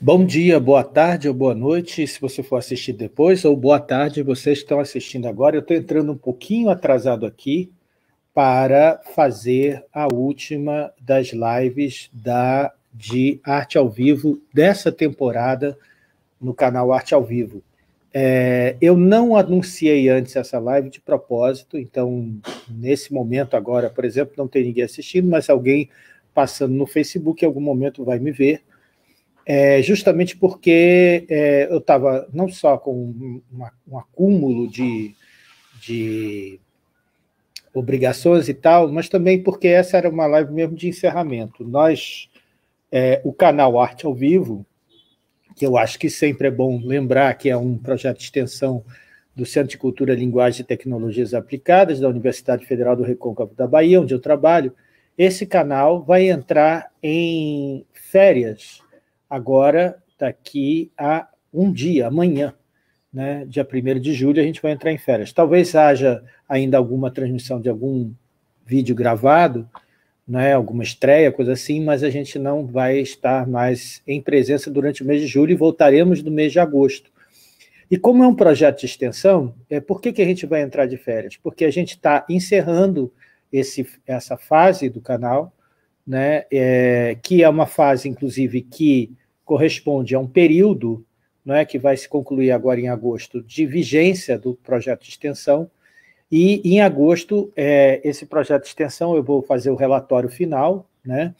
Bom dia, boa tarde ou boa noite, se você for assistir depois, ou boa tarde, vocês estão assistindo agora. Eu estou entrando um pouquinho atrasado aqui para fazer a última das lives da de Arte ao Vivo dessa temporada no canal Arte ao Vivo. É, eu não anunciei antes essa live de propósito, então nesse momento agora, por exemplo, não tem ninguém assistindo, mas alguém passando no Facebook em algum momento vai me ver é, justamente porque é, eu estava não só com uma, um acúmulo de, de obrigações e tal, mas também porque essa era uma live mesmo de encerramento. Nós, é, o canal Arte ao Vivo, que eu acho que sempre é bom lembrar que é um projeto de extensão do Centro de Cultura, Linguagem e Tecnologias Aplicadas da Universidade Federal do Recôncavo da Bahia, onde eu trabalho, esse canal vai entrar em férias agora, daqui a um dia, amanhã, né, dia 1 de julho, a gente vai entrar em férias. Talvez haja ainda alguma transmissão de algum vídeo gravado, né, alguma estreia, coisa assim, mas a gente não vai estar mais em presença durante o mês de julho e voltaremos no mês de agosto. E como é um projeto de extensão, é, por que, que a gente vai entrar de férias? Porque a gente está encerrando esse, essa fase do canal, né, é, que é uma fase, inclusive, que corresponde a um período é, que vai se concluir agora em agosto de vigência do projeto de extensão. E em agosto, é, esse projeto de extensão, eu vou fazer o relatório final né,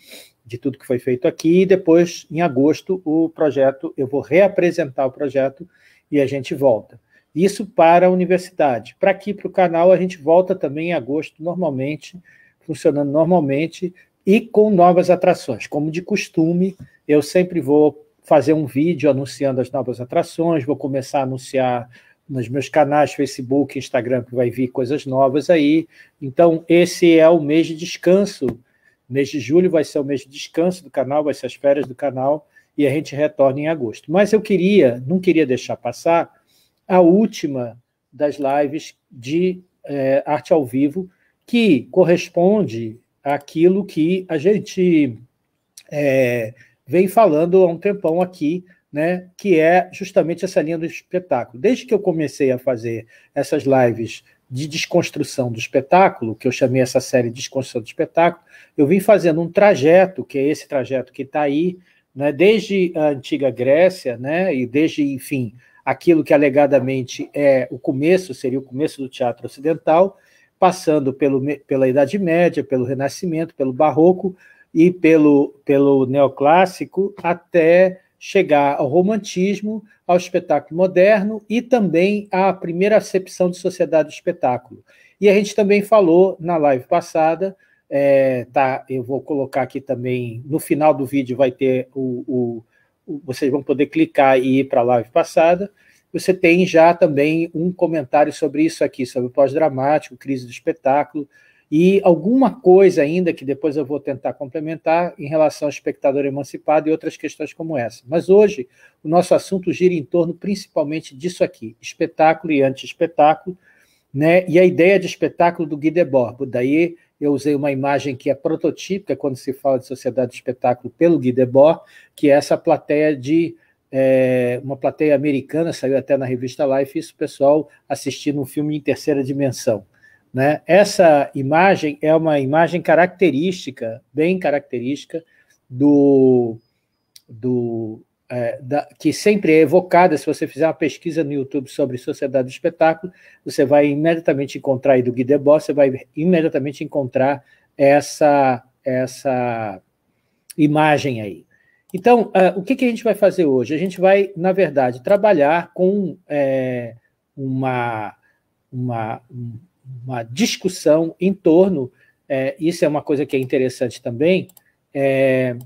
de tudo que foi feito aqui, e depois, em agosto, o projeto, eu vou reapresentar o projeto e a gente volta. Isso para a universidade. Para aqui, para o canal, a gente volta também em agosto, normalmente, funcionando normalmente, e com novas atrações. Como de costume, eu sempre vou fazer um vídeo anunciando as novas atrações, vou começar a anunciar nos meus canais Facebook, Instagram, que vai vir coisas novas aí. Então, esse é o mês de descanso. Mês de julho vai ser o mês de descanso do canal, vai ser as férias do canal, e a gente retorna em agosto. Mas eu queria, não queria deixar passar a última das lives de é, arte ao vivo, que corresponde aquilo que a gente é, vem falando há um tempão aqui, né, que é justamente essa linha do espetáculo. Desde que eu comecei a fazer essas lives de desconstrução do espetáculo, que eu chamei essa série de Desconstrução do Espetáculo, eu vim fazendo um trajeto, que é esse trajeto que está aí, né, desde a antiga Grécia, né, e desde, enfim, aquilo que alegadamente é o começo, seria o começo do teatro ocidental, passando pelo, pela Idade Média, pelo Renascimento, pelo Barroco e pelo, pelo Neoclássico, até chegar ao Romantismo, ao espetáculo moderno e também à primeira acepção de sociedade do espetáculo. E a gente também falou na live passada, é, tá, eu vou colocar aqui também, no final do vídeo vai ter o, o, o vocês vão poder clicar e ir para a live passada, você tem já também um comentário sobre isso aqui, sobre o pós-dramático, crise do espetáculo, e alguma coisa ainda que depois eu vou tentar complementar em relação ao espectador emancipado e outras questões como essa. Mas hoje o nosso assunto gira em torno principalmente disso aqui, espetáculo e anti-espetáculo, né? E a ideia de espetáculo do Guy Debord. Daí eu usei uma imagem que é prototípica quando se fala de sociedade de espetáculo pelo Guy Debord, que é essa plateia de é, uma plateia americana, saiu até na revista Life, isso pessoal assistindo um filme em terceira dimensão. Né? Essa imagem é uma imagem característica, bem característica, do, do é, da, que sempre é evocada. Se você fizer uma pesquisa no YouTube sobre sociedade do espetáculo, você vai imediatamente encontrar, aí do Guy Debord, você vai imediatamente encontrar essa, essa imagem aí. Então, uh, o que, que, a gente vai fazer hoje? A gente vai, na verdade, trabalhar com é, uma, uma, uma, discussão em torno, é, isso é uma coisa que é interessante também, é,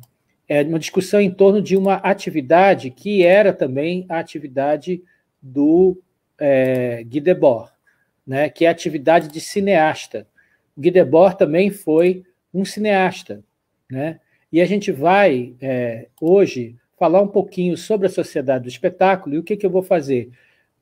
é, uma discussão em torno de uma atividade que era também a atividade do é, Guy Debord, né, que é a atividade de cineasta. Guy Debord também foi um cineasta, né? E a gente vai, é, hoje, falar um pouquinho sobre a sociedade do espetáculo e o que, que eu vou fazer.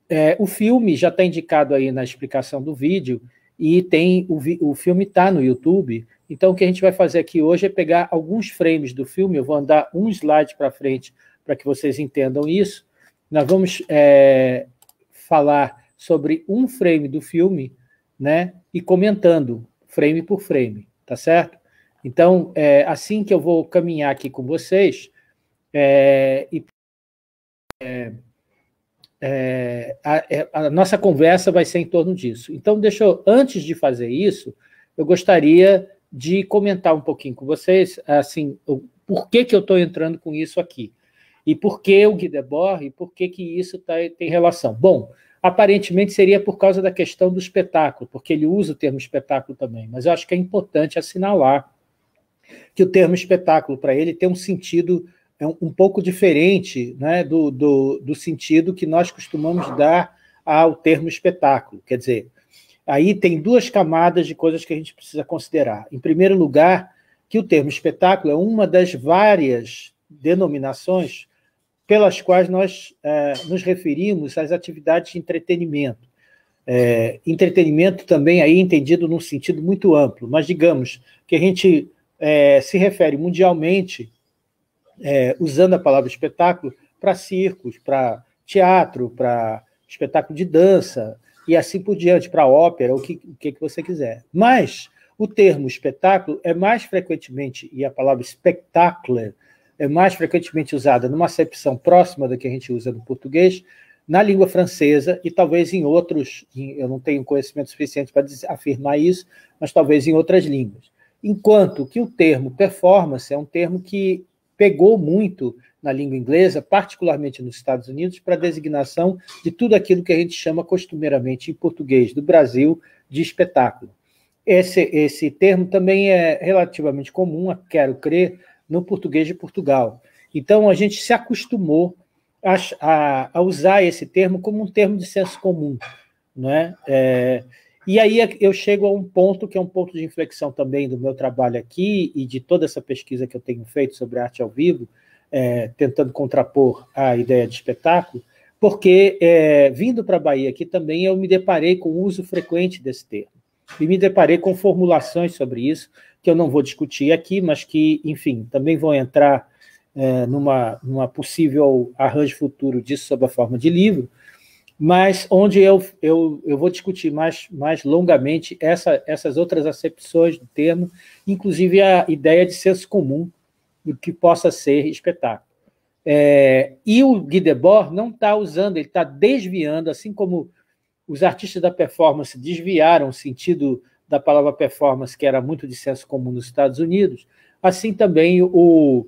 É, o filme já está indicado aí na explicação do vídeo e tem o, o filme está no YouTube. Então, o que a gente vai fazer aqui hoje é pegar alguns frames do filme. Eu vou andar um slide para frente para que vocês entendam isso. Nós vamos é, falar sobre um frame do filme, né? E comentando frame por frame, tá certo? Então, é, assim que eu vou caminhar aqui com vocês, é, e, é, é, é, a, a, nossa conversa vai ser em torno disso. Então, deixa eu, antes de fazer isso, eu gostaria de comentar um pouquinho com vocês, assim, o, por que, que eu estou entrando com isso aqui. E por que o Guy Debord, e por que, que isso tá, tem relação? Bom, aparentemente seria por causa da questão do espetáculo, porque ele usa o termo espetáculo também, mas eu acho que é importante assinalar que o termo espetáculo para ele tem um sentido é um pouco diferente né, do, do, do sentido que nós costumamos dar ao termo espetáculo. Quer dizer, aí tem duas camadas de coisas que a gente precisa considerar. Em primeiro lugar, que o termo espetáculo é uma das várias denominações pelas quais nós é, nos referimos às atividades de entretenimento. É, entretenimento também aí entendido num sentido muito amplo, mas digamos que a gente é, se refere mundialmente, é, usando a palavra espetáculo, para circos, para teatro, para espetáculo de dança e assim por diante, para ópera, o que, o que você quiser. Mas o termo espetáculo é mais frequentemente, e a palavra spectacular é mais frequentemente usada numa acepção próxima da que a gente usa no português, na língua francesa e talvez em outros, eu não tenho conhecimento suficiente para afirmar isso, mas talvez em outras línguas. Enquanto que o termo performance é um termo que pegou muito na língua inglesa, particularmente nos Estados Unidos, para designação de tudo aquilo que a gente chama costumeiramente em português do Brasil de espetáculo. Esse, esse termo também é relativamente comum, a quero crer, no português de Portugal. Então, a gente se acostumou a, a, a usar esse termo como um termo de senso comum. né? É, é e aí é eu chego a um ponto que é um ponto de inflexão também do meu trabalho aqui e de toda essa pesquisa que eu tenho feito sobre arte ao vivo, é, tentando contrapor a ideia de espetáculo, porque é, vindo para a Bahia aqui também eu me deparei com o uso frequente desse termo e me deparei com formulações sobre isso que eu não vou discutir aqui, mas que, enfim, também vão entrar é, numa, numa possível arranjo futuro disso sob a forma de livro, mas onde eu, eu, eu vou discutir mais, mais longamente essa, essas outras acepções do termo, inclusive a ideia de senso comum do que possa ser espetáculo. É, e o Guy Debord não está usando, ele está desviando, assim como os artistas da performance desviaram o sentido da palavra performance, que era muito de senso comum nos Estados Unidos, assim também o,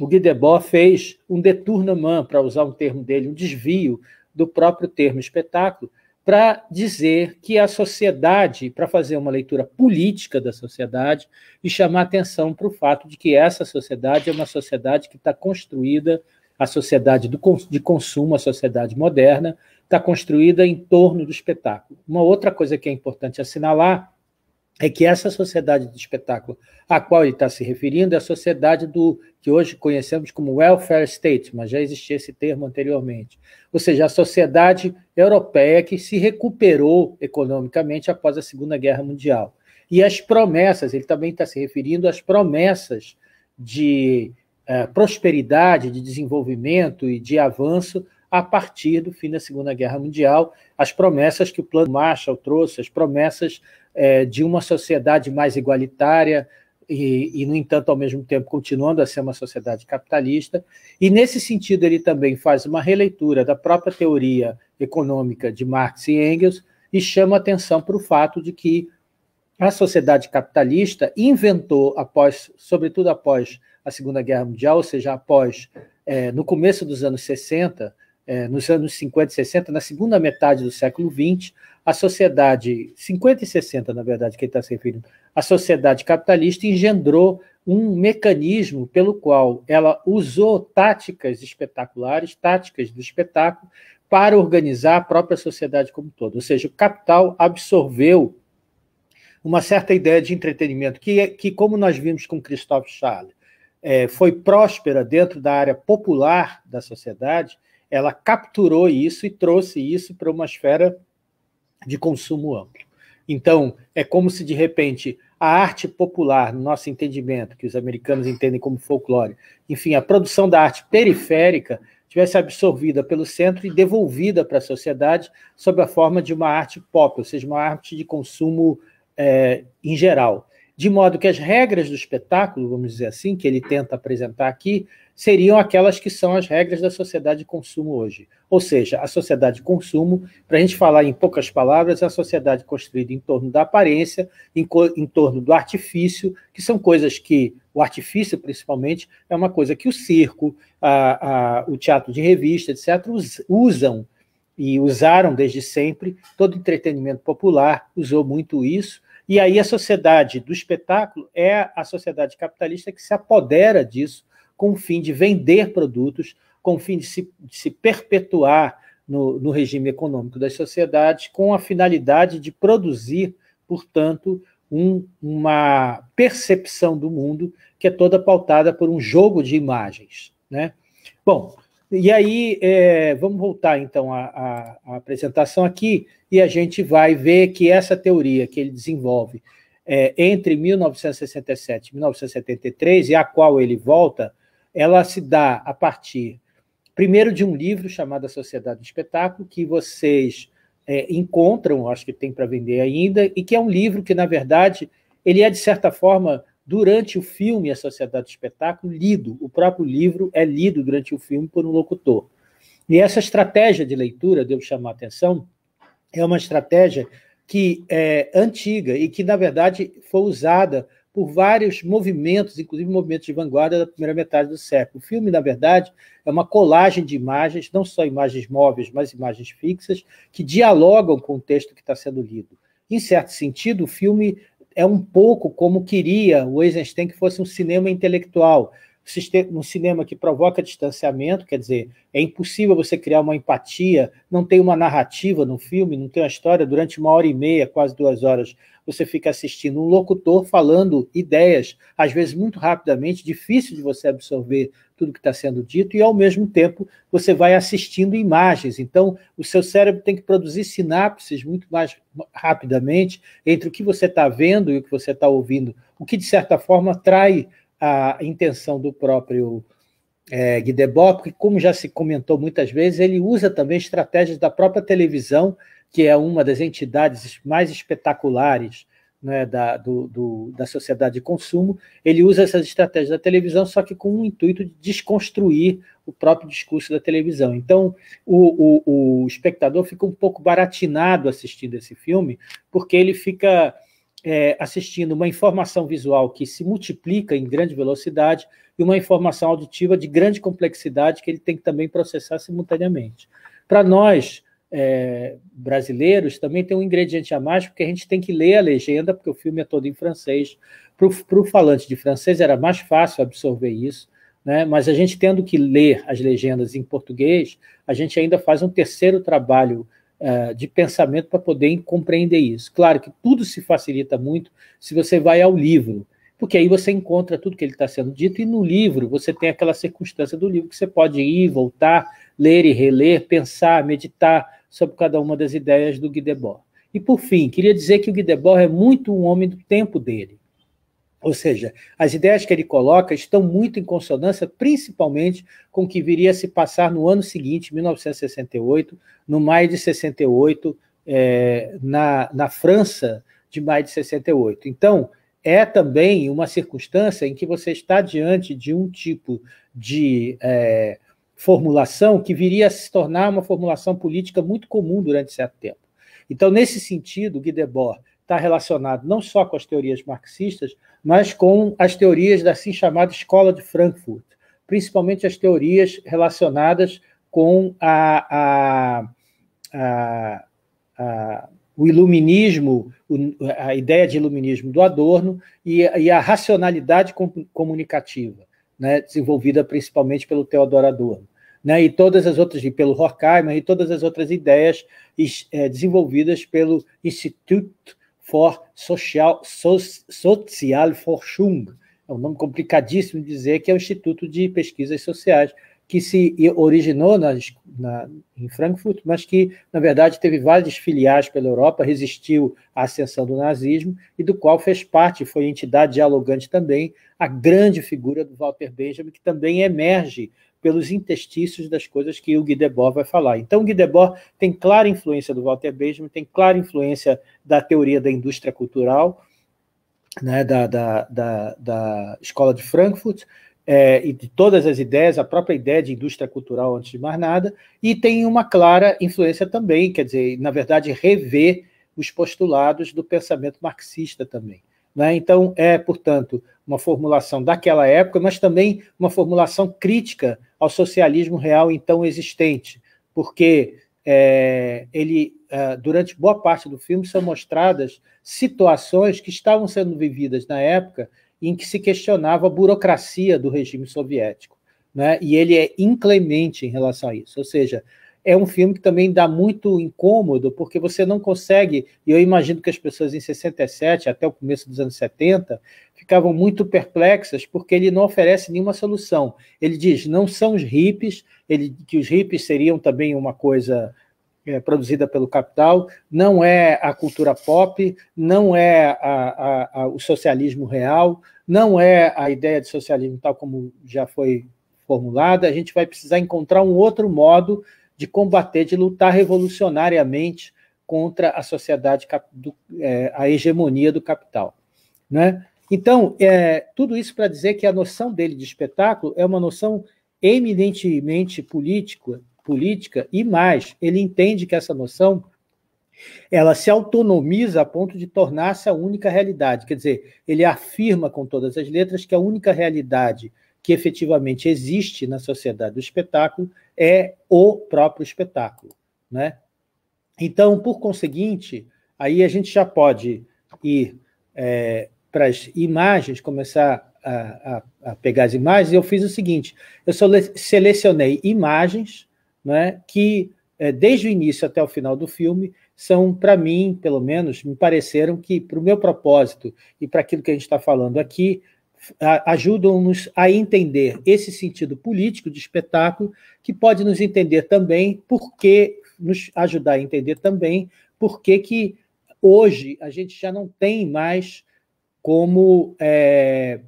o Guy Debord fez um detournement, para usar um termo dele, um desvio do próprio termo espetáculo, para dizer que a sociedade, para fazer uma leitura política da sociedade e chamar atenção para o fato de que essa sociedade é uma sociedade que está construída, a sociedade do, de consumo, a sociedade moderna, está construída em torno do espetáculo. Uma outra coisa que é importante assinalar é que essa sociedade de espetáculo a qual ele está se referindo é a sociedade do que hoje conhecemos como welfare state, mas já existia esse termo anteriormente. Ou seja, a sociedade europeia que se recuperou economicamente após a Segunda Guerra Mundial. E as promessas, ele também está se referindo às promessas de eh, prosperidade, de desenvolvimento e de avanço a partir do fim da Segunda Guerra Mundial, as promessas que o Plano Marshall trouxe, as promessas é, de uma sociedade mais igualitária e, e, no entanto, ao mesmo tempo, continuando a ser uma sociedade capitalista. E, nesse sentido, ele também faz uma releitura da própria teoria econômica de Marx e Engels e chama atenção para o fato de que a sociedade capitalista inventou, após, sobretudo após a Segunda Guerra Mundial, ou seja, após, é, no começo dos anos 60, é, nos anos 50 e 60, na segunda metade do século XX, a sociedade, 50 e 60, na verdade, que ele está se referindo, a sociedade capitalista engendrou um mecanismo pelo qual ela usou táticas espetaculares, táticas do espetáculo, para organizar a própria sociedade como um todo. Ou seja, o capital absorveu uma certa ideia de entretenimento, que, é, que como nós vimos com Christophe Charles, é, foi próspera dentro da área popular da sociedade, ela capturou isso e trouxe isso para uma esfera de consumo amplo. Então, é como se de repente a arte popular, no nosso entendimento, que os americanos entendem como folclore, enfim, a produção da arte periférica tivesse absorvida pelo centro e devolvida para a sociedade sob a forma de uma arte pop, ou seja, uma arte de consumo é, em geral. De modo que as regras do espetáculo, vamos dizer assim, que ele tenta apresentar aqui, seriam aquelas que são as regras da sociedade de consumo hoje. Ou seja, a sociedade de consumo, para a gente falar em poucas palavras, é a sociedade construída em torno da aparência, em, em torno do artifício, que são coisas que, o artifício principalmente, é uma coisa que o circo, a, a, o teatro de revista, etc., usam e usaram desde sempre. Todo entretenimento popular usou muito isso. E aí a sociedade do espetáculo é a sociedade capitalista que se apodera disso com o fim de vender produtos, com o fim de se, de se perpetuar no, no, regime econômico das sociedades, com a finalidade de produzir, portanto, um, uma percepção do mundo que é toda pautada por um jogo de imagens. Né? Bom, e aí, é, vamos voltar então à, à, apresentação aqui, e a gente vai ver que essa teoria que ele desenvolve é, entre 1967 e 1973, e a qual ele volta ela se dá a partir, primeiro, de um livro chamado A Sociedade do Espetáculo, que vocês é, encontram, acho que tem para vender ainda, e que é um livro que, na verdade, ele é, de certa forma, durante o filme A Sociedade do Espetáculo, lido. O próprio livro é lido durante o filme por um locutor. E essa estratégia de leitura, devo chamar a atenção, é uma estratégia que é antiga e que, na verdade, foi usada por vários movimentos, inclusive movimentos de vanguarda da primeira metade do século. O filme, na verdade, é uma colagem de imagens, não só imagens móveis, mas imagens fixas, que dialogam com o texto que está sendo lido. Em certo sentido, o filme é um pouco como queria o Eisenstein que fosse um cinema intelectual, um cinema que provoca distanciamento, quer dizer, é impossível você criar uma empatia, não tem uma narrativa no filme, não tem uma história durante uma hora e meia, quase duas horas você fica assistindo um locutor falando ideias, às vezes muito rapidamente, difícil de você absorver tudo que está sendo dito, e ao mesmo tempo você vai assistindo imagens. Então, o seu cérebro tem que produzir sinapses muito mais rapidamente entre o que você está vendo e o que você está ouvindo, o que, de certa forma, trai a intenção do próprio é, Guy porque, como já se comentou muitas vezes, ele usa também estratégias da própria televisão que é uma das entidades mais espetaculares né, da, do, do, da sociedade de consumo, ele usa essas estratégias da televisão, só que com o intuito de desconstruir o próprio discurso da televisão. Então, o, o, o espectador fica um pouco baratinado assistindo esse filme, porque ele fica é, assistindo uma informação visual que se multiplica em grande velocidade e uma informação auditiva de grande complexidade que ele tem que também processar simultaneamente. Para nós, é, brasileiros, também tem um ingrediente a mais, porque a gente tem que ler a legenda, porque o filme é todo em francês. Para o falante de francês era mais fácil absorver isso, né? mas a gente tendo que ler as legendas em português, a gente ainda faz um terceiro trabalho uh, de pensamento para poder compreender isso. Claro que tudo se facilita muito se você vai ao livro, porque aí você encontra tudo que ele está sendo dito, e no livro você tem aquela circunstância do livro que você pode ir, voltar, ler e reler, pensar, meditar, sobre cada uma das ideias do Guy Debord. E, por fim, queria dizer que o Guy Debord é muito um homem do tempo dele. Ou seja, as ideias que ele coloca estão muito em consonância, principalmente com o que viria a se passar no ano seguinte, 1968, no maio de 68, é, na, na França de maio de 68. Então, é também uma circunstância em que você está diante de um tipo de é, formulação que viria a se tornar uma formulação política muito comum durante certo tempo. Então, nesse sentido, Guy Debord está relacionado não só com as teorias marxistas, mas com as teorias da assim chamada Escola de Frankfurt, principalmente as teorias relacionadas com a, a, a, o iluminismo, a ideia de iluminismo do Adorno e, e a racionalidade comunicativa né, desenvolvida principalmente pelo Theodor Adorno. Né, e todas as outras, pelo Horkheimer, e todas as outras ideias é, desenvolvidas pelo Institut for Social, Social Sozialforschung, é um nome complicadíssimo de dizer, que é o Instituto de Pesquisas Sociais que se originou na, em Frankfurt, mas que, na verdade, teve várias filiais pela Europa, resistiu à ascensão do nazismo e do qual fez parte, foi entidade dialogante também, a grande figura do Walter Benjamin, que também emerge pelos interstícios das coisas que o Guy Debord vai falar. Então, o Guy Debord tem clara influência do Walter Benjamin, tem clara influência da teoria da indústria cultural, né, da, da, da, da Escola de Frankfurt, é, e de todas as ideias, a própria ideia de indústria cultural, antes de mais nada, e tem uma clara influência também, quer dizer, na verdade, rever os postulados do pensamento marxista também. Né? Então, é, portanto, uma formulação daquela época, mas também uma formulação crítica ao socialismo real então existente, porque é, ele, é, durante boa parte do filme, são mostradas situações que estavam sendo vividas na época em que se questionava a burocracia do regime soviético. Né? E ele é inclemente em relação a isso. Ou seja, é um filme que também dá muito incômodo, porque você não consegue, e eu imagino que as pessoas em 67, até o começo dos anos 70, ficavam muito perplexas, porque ele não oferece nenhuma solução. Ele diz, não são os hippies, ele, que os hippies seriam também uma coisa é, produzida pelo capital, não é a cultura pop, não é a, a, a, o socialismo real, não é a ideia de socialismo tal como já foi formulada. A gente vai precisar encontrar um outro modo de combater, de lutar revolucionariamente contra a sociedade, do, é, a hegemonia do capital. Né? Então, é, tudo isso para dizer que a noção dele de espetáculo é uma noção eminentemente política política e mais, ele entende que essa noção ela se autonomiza a ponto de tornar-se a única realidade. Quer dizer, ele afirma com todas as letras que a única realidade que efetivamente existe na sociedade do espetáculo é o próprio espetáculo, né? Então, por conseguinte, aí a gente já pode ir é, para as imagens, começar a, a, a pegar as imagens. Eu fiz o seguinte: eu selecionei imagens né, que eh, desde o início até o final do filme são, para mim, pelo menos, me pareceram que, para o meu propósito e para aquilo que a gente está falando aqui, ajudam-nos a entender esse sentido político de espetáculo, que pode nos entender também porque nos ajudar a entender também por que hoje a gente já não tem mais como é,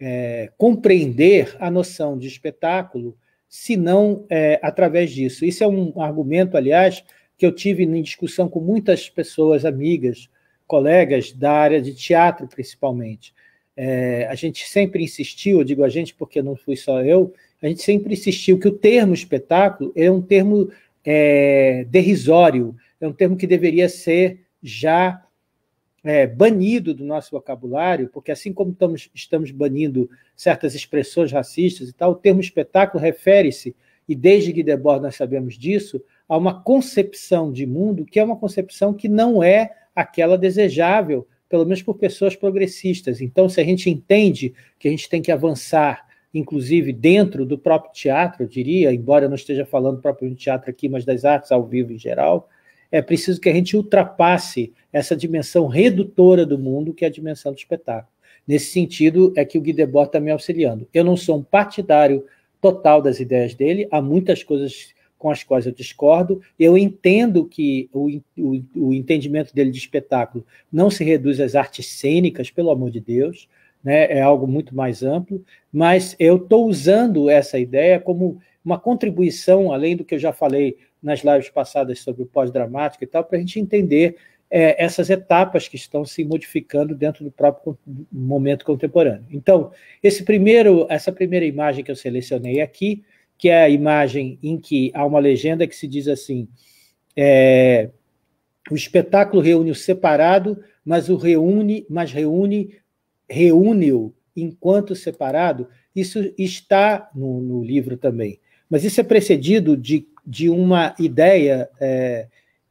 é, compreender a noção de espetáculo se não é, através disso. Isso é um argumento, aliás, que eu tive em discussão com muitas pessoas, amigas, colegas da área de teatro, principalmente. É, a gente sempre insistiu, eu digo a gente porque não fui só eu, a gente sempre insistiu que o termo espetáculo é um termo é, derrisório, é um termo que deveria ser já é, banido do nosso vocabulário, porque assim como estamos, estamos banindo certas expressões racistas e tal, o termo espetáculo refere-se, e desde Guy Debord nós sabemos disso, a uma concepção de mundo que é uma concepção que não é aquela desejável, pelo menos por pessoas progressistas. Então, se a gente entende que a gente tem que avançar inclusive dentro do próprio teatro, eu diria, embora eu não esteja falando propriamente de teatro aqui, mas das artes ao vivo em geral, é preciso que a gente ultrapasse essa dimensão redutora do mundo, que é a dimensão do espetáculo. Nesse sentido, é que o Guy Debord está me auxiliando. Eu não sou um partidário total das ideias dele, há muitas coisas com as quais eu discordo. Eu entendo que o, o, o entendimento dele de espetáculo não se reduz às artes cênicas, pelo amor de Deus, né? é algo muito mais amplo, mas eu estou usando essa ideia como uma contribuição, além do que eu já falei nas lives passadas sobre o pós-dramático e tal, para a gente entender é, essas etapas que estão se modificando dentro do próprio momento contemporâneo. Então, esse primeiro, essa primeira imagem que eu selecionei aqui, que é a imagem em que há uma legenda que se diz assim: é, o espetáculo reúne o separado, mas o reúne, mas reúne, reúne-o enquanto separado. Isso está no, no livro também. Mas isso é precedido de de uma ideia é,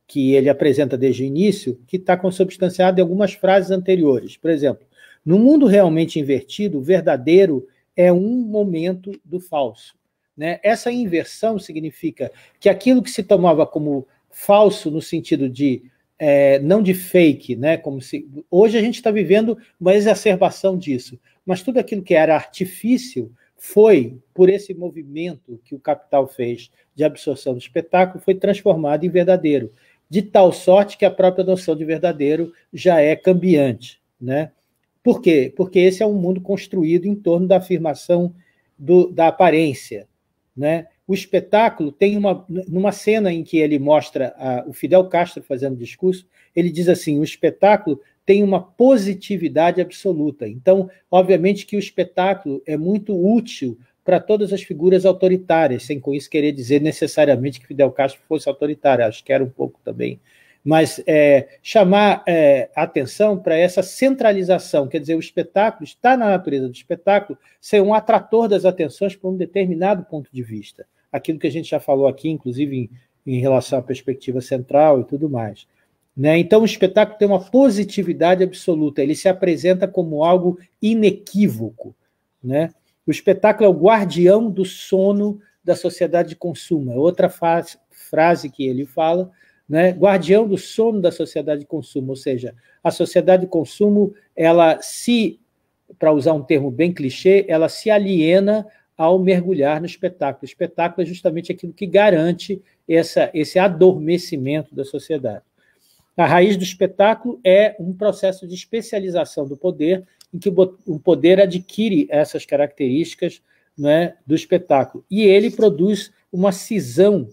que ele apresenta desde o início, que está consubstanciada em algumas frases anteriores. Por exemplo, no mundo realmente invertido, o verdadeiro é um momento do falso. Né? Essa inversão significa que aquilo que se tomava como falso no sentido de é, não de fake, né? Como se hoje a gente está vivendo uma exacerbação disso, mas tudo aquilo que era artifício foi por esse movimento que o capital fez de absorção do espetáculo, foi transformado em verdadeiro, de tal sorte que a própria noção de verdadeiro já é cambiante. Né? Por quê? Porque esse é um mundo construído em torno da afirmação do, da aparência. Né? O espetáculo tem uma. Numa cena em que ele mostra a, o Fidel Castro fazendo discurso, ele diz assim: o espetáculo tem uma positividade absoluta. Então, obviamente que o espetáculo é muito útil para todas as figuras autoritárias, sem com isso querer dizer necessariamente que Fidel Castro fosse autoritário, acho que era um pouco também. Mas é, chamar é, atenção para essa centralização, quer dizer, o espetáculo está na natureza do espetáculo ser um atrator das atenções para um determinado ponto de vista. Aquilo que a gente já falou aqui, inclusive em, em relação à perspectiva central e tudo mais. Né? Então, o espetáculo tem uma positividade absoluta, ele se apresenta como algo inequívoco. Né? O espetáculo é o guardião do sono da sociedade de consumo, é outra frase que ele fala, né? guardião do sono da sociedade de consumo, ou seja, a sociedade de consumo, ela se, para usar um termo bem clichê, ela se aliena ao mergulhar no espetáculo. O espetáculo é justamente aquilo que garante essa, esse adormecimento da sociedade. A raiz do espetáculo é um processo de especialização do poder, em que o poder adquire essas características né, do espetáculo. E ele produz uma cisão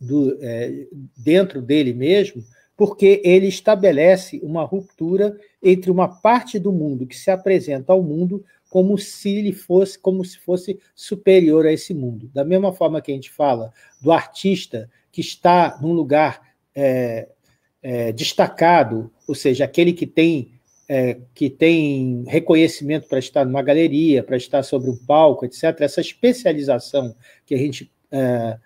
do, é, dentro dele mesmo, porque ele estabelece uma ruptura entre uma parte do mundo que se apresenta ao mundo como se ele fosse como se fosse superior a esse mundo. Da mesma forma que a gente fala do artista que está num lugar é, é, destacado, ou seja, aquele que tem é, que tem reconhecimento para estar numa galeria, para estar sobre um palco, etc. Essa especialização que a gente é,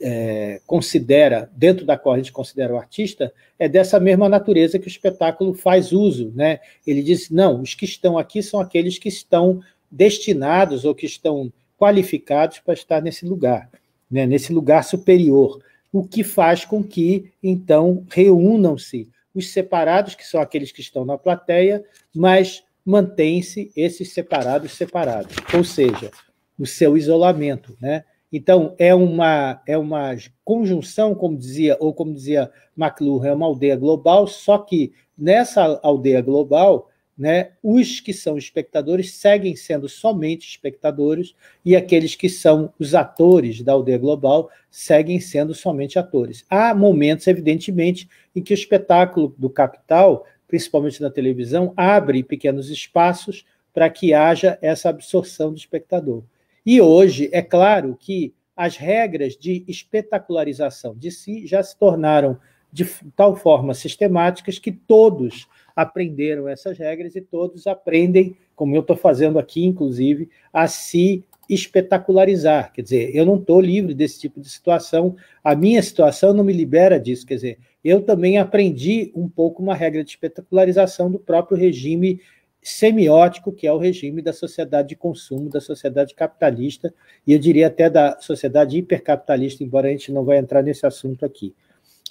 é, considera, dentro da qual a gente considera o artista, é dessa mesma natureza que o espetáculo faz uso. Né? Ele diz: não, os que estão aqui são aqueles que estão destinados ou que estão qualificados para estar nesse lugar, né? nesse lugar superior o que faz com que, então, reúnam-se os separados, que são aqueles que estão na plateia, mas mantém-se esses separados separados, ou seja, o seu isolamento, né? Então é uma é uma conjunção, como dizia ou como dizia McLuhan, é uma aldeia global, só que nessa aldeia global né? Os que são espectadores seguem sendo somente espectadores e aqueles que são os atores da aldeia global seguem sendo somente atores. Há momentos, evidentemente, em que o espetáculo do capital, principalmente na televisão, abre pequenos espaços para que haja essa absorção do espectador. E hoje, é claro que as regras de espetacularização de si já se tornaram de tal forma sistemáticas que todos aprenderam essas regras e todos aprendem, como eu estou fazendo aqui, inclusive, a se espetacularizar. Quer dizer, eu não estou livre desse tipo de situação, a minha situação não me libera disso. Quer dizer, eu também aprendi um pouco uma regra de espetacularização do próprio regime semiótico, que é o regime da sociedade de consumo, da sociedade capitalista, e eu diria até da sociedade hipercapitalista, embora a gente não vai entrar nesse assunto aqui.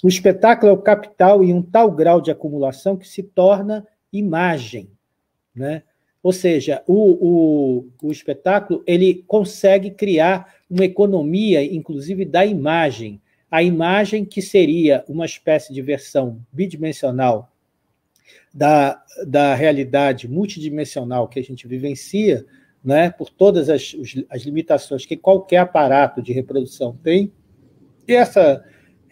O espetáculo é o capital em um tal grau de acumulação que se torna imagem, né? Ou seja, o, o, o espetáculo ele consegue criar uma economia, inclusive da imagem. A imagem que seria uma espécie de versão bidimensional da, da realidade multidimensional que a gente vivencia, né, por todas as, as limitações que qualquer aparato de reprodução tem. E essa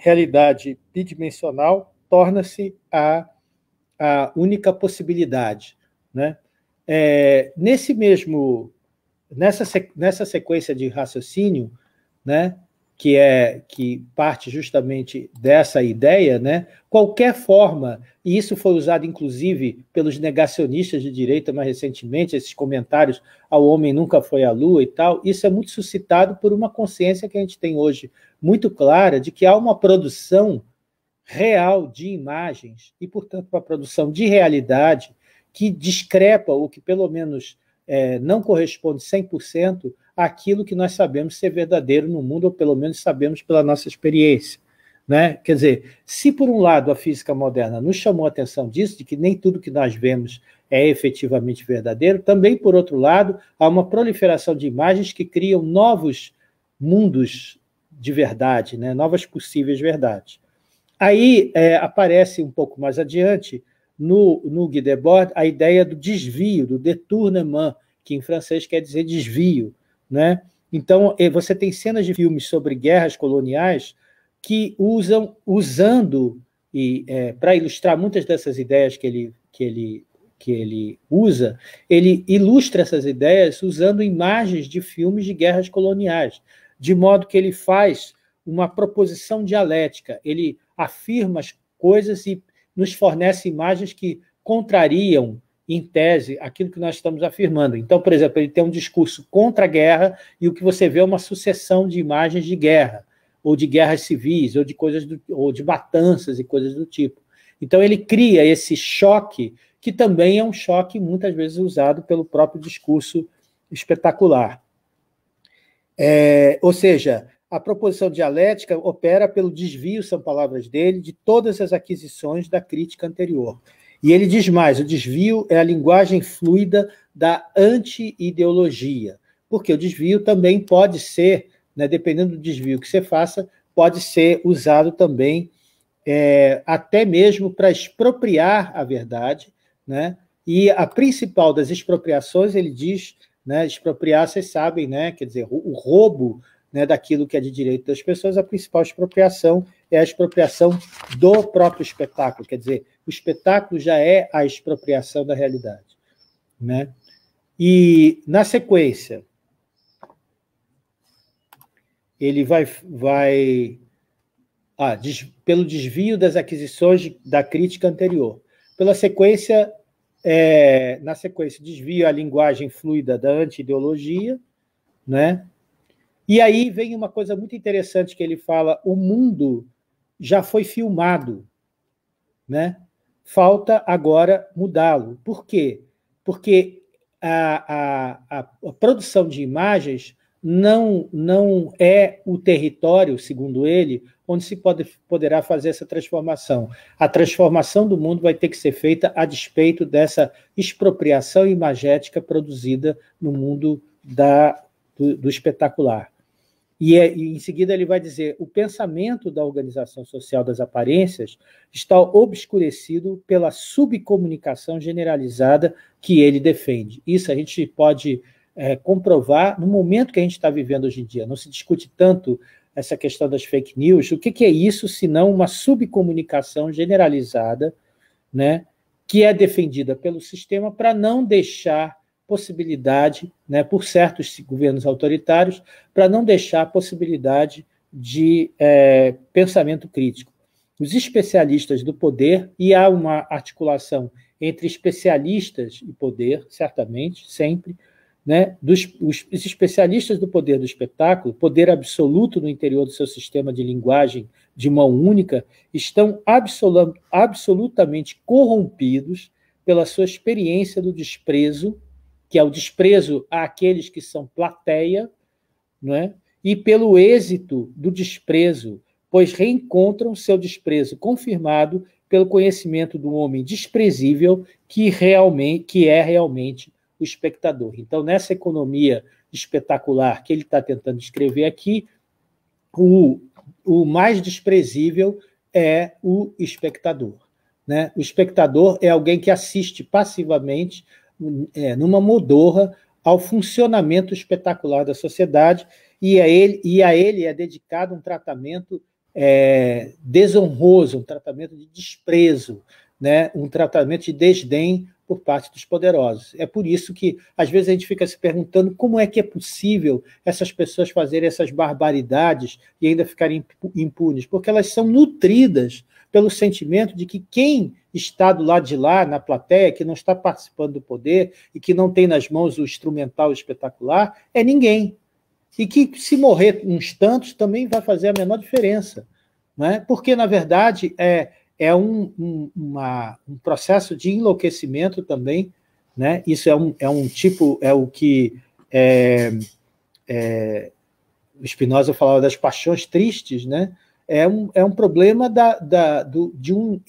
realidade bidimensional torna-se a, a única possibilidade. Né? É, nesse mesmo nessa, nessa sequência de raciocínio, né, que é que parte justamente dessa ideia, né? Qualquer forma, e isso foi usado inclusive pelos negacionistas de direita mais recentemente, esses comentários ao homem nunca foi à lua e tal, isso é muito suscitado por uma consciência que a gente tem hoje muito clara de que há uma produção real de imagens e, portanto, uma produção de realidade que discrepa ou que pelo menos é, não corresponde 100% aquilo que nós sabemos ser verdadeiro no mundo, ou pelo menos sabemos pela nossa experiência. Né? Quer dizer, se por um lado a física moderna nos chamou a atenção disso, de que nem tudo que nós vemos é efetivamente verdadeiro, também por outro lado há uma proliferação de imagens que criam novos mundos de verdade, né? novas possíveis verdades. Aí é, aparece um pouco mais adiante no, no Guy Debord a ideia do desvio, do détournement, que em francês quer dizer desvio, né? Então, você tem cenas de filmes sobre guerras coloniais que usam, usando, e é, para ilustrar muitas dessas ideias que ele, que, ele, que ele usa, ele ilustra essas ideias usando imagens de filmes de guerras coloniais, de modo que ele faz uma proposição dialética, ele afirma as coisas e nos fornece imagens que contrariam em tese, aquilo que nós estamos afirmando. Então, por exemplo, ele tem um discurso contra a guerra e o que você vê é uma sucessão de imagens de guerra, ou de guerras civis, ou de coisas do, ou de matanças e coisas do tipo. Então, ele cria esse choque, que também é um choque muitas vezes usado pelo próprio discurso espetacular. É, ou seja, a proposição dialética opera pelo desvio, são palavras dele, de todas as aquisições da crítica anterior. E ele diz mais: o desvio é a linguagem fluida da anti-ideologia, porque o desvio também pode ser, né, dependendo do desvio que você faça, pode ser usado também é, até mesmo para expropriar a verdade, né? E a principal das expropriações, ele diz, né, expropriar, vocês sabem, né, quer dizer, o roubo né, daquilo que é de direito das pessoas, a principal expropriação é a expropriação do próprio espetáculo, quer dizer, o espetáculo já é a expropriação da realidade. Né? E, na sequência, ele vai. vai ah, des, pelo desvio das aquisições da crítica anterior. Pela sequência, é, na sequência, desvio a linguagem fluida da anti-ideologia, né? E aí vem uma coisa muito interessante que ele fala: o mundo já foi filmado, né? Falta agora mudá-lo. Por quê? Porque a, a, a, produção de imagens não, não é o território, segundo ele, onde se pode, poderá fazer essa transformação. A transformação do mundo vai ter que ser feita a despeito dessa expropriação imagética produzida no mundo da, do, do espetacular. É, e, em seguida ele vai dizer: o pensamento da organização social das aparências está obscurecido pela subcomunicação generalizada que ele defende. Isso a gente pode é, comprovar no momento que a gente está vivendo hoje em dia. Não se discute tanto essa questão das fake news. O que, que é isso, senão uma subcomunicação generalizada, né, que é defendida pelo sistema para não deixar possibilidade, né, por certos governos autoritários, para não deixar a possibilidade de é, pensamento crítico. Os especialistas do poder, e há uma articulação entre especialistas e poder, certamente, sempre, né, dos, os, os especialistas do poder do espetáculo, poder absoluto no interior do seu sistema de linguagem de mão única, estão absolut, absolutamente corrompidos pela sua experiência do desprezo que é o desprezo àqueles que são plateia, não é? e pelo êxito do desprezo, pois reencontram seu desprezo confirmado pelo conhecimento do homem desprezível que realmente que é realmente o espectador. Então, nessa economia espetacular que ele está tentando escrever aqui, o, o mais desprezível é o espectador. Né? O espectador é alguém que assiste passivamente é, numa modorra ao funcionamento espetacular da sociedade e a ele, e a ele é dedicado um tratamento é, desonroso, um tratamento de desprezo, né, um tratamento de desdém por parte dos poderosos. É por isso que, às vezes, a gente fica se perguntando como é que é possível essas pessoas fazerem essas barbaridades e ainda ficarem impunes, porque elas são nutridas pelo sentimento de que quem está do lado de lá, na plateia, que não está participando do poder e que não tem nas mãos o instrumental espetacular, é ninguém. E que se morrer uns tantos também vai fazer a menor diferença. Né? Porque, na verdade, é, é um, um, uma, um processo de enlouquecimento também. Né? Isso é um, é um tipo, é o que. É, é, Spinoza falava das paixões tristes, né? É um, é um problema da, da, do, de, um,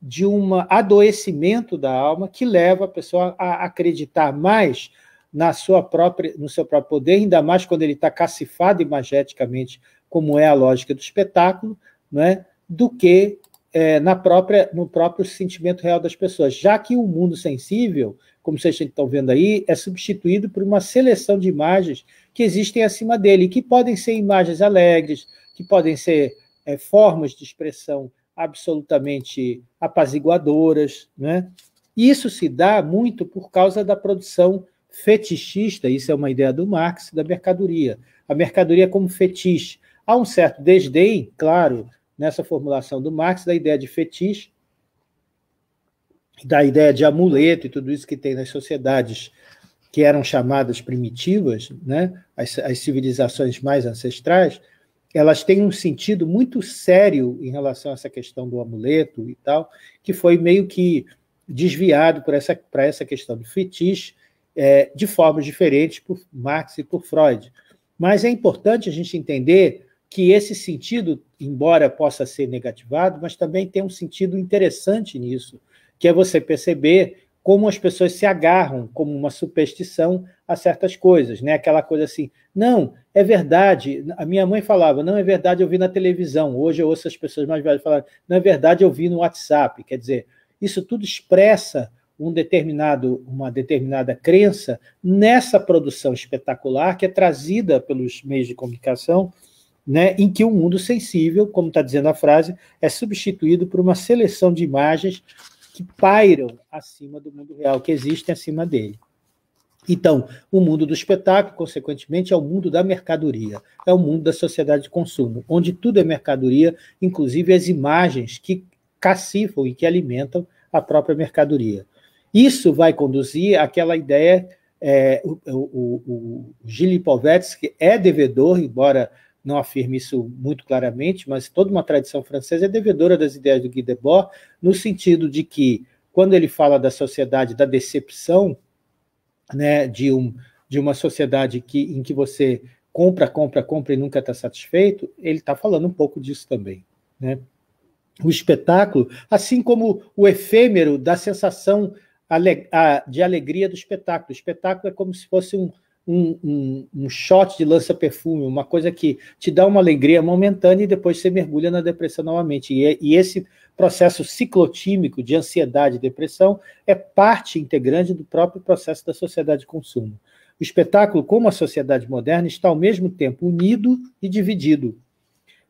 de uma adoecimento da alma que leva a pessoa a acreditar mais na sua própria, no seu próprio poder, ainda mais quando ele está cacifado imageticamente, como é a lógica do espetáculo, né, do que é, na própria, no próprio sentimento real das pessoas, já que o mundo sensível, como vocês estão vendo aí, é substituído por uma seleção de imagens que existem acima dele, que podem ser imagens alegres, que podem ser é, formas de expressão absolutamente apaziguadoras. Né? Isso se dá muito por causa da produção fetichista, isso é uma ideia do Marx, da mercadoria. A mercadoria como fetiche. Há um certo desdém, claro, nessa formulação do Marx, da ideia de fetiche, da ideia de amuleto e tudo isso que tem nas sociedades que eram chamadas primitivas, né? as, as civilizações mais ancestrais, elas têm um sentido muito sério em relação a essa questão do amuleto e tal, que foi meio que desviado para essa, essa questão do fetiche, é, de formas diferentes por Marx e por Freud. Mas é importante a gente entender que esse sentido, embora possa ser negativado, mas também tem um sentido interessante nisso, que é você perceber como as pessoas se agarram como uma superstição a certas coisas, né? Aquela coisa assim, não, é verdade, a minha mãe falava, não é verdade, eu vi na televisão. Hoje eu ouço as pessoas mais velhas falarem, não é verdade, eu vi no WhatsApp. Quer dizer, isso tudo expressa um determinado, uma determinada crença nessa produção espetacular que é trazida pelos meios de comunicação, né, em que o um mundo sensível, como está dizendo a frase, é substituído por uma seleção de imagens que pairam acima do mundo real, que existem acima dele. Então, o mundo do espetáculo, consequentemente, é o mundo da mercadoria, é o mundo da sociedade de consumo, onde tudo é mercadoria, inclusive as imagens que cacifam e que alimentam a própria mercadoria. Isso vai conduzir àquela ideia. É, o, o, o Povetsky é devedor, embora não afirme isso muito claramente, mas toda uma tradição francesa é devedora das ideias do Guy Debord, no sentido de que, quando ele fala da sociedade da decepção, né, de, um, de uma sociedade que, em que você compra, compra, compra e nunca está satisfeito, ele está falando um pouco disso também. Né? O espetáculo, assim como o efêmero da sensação de alegria do espetáculo. O espetáculo é como se fosse um, um, um, um shot de lança-perfume, uma coisa que te dá uma alegria momentânea e depois você mergulha na depressão novamente. E, é, e esse processo ciclotímico de ansiedade e depressão é parte integrante do próprio processo da sociedade de consumo. O espetáculo, como a sociedade moderna, está ao mesmo tempo unido e dividido.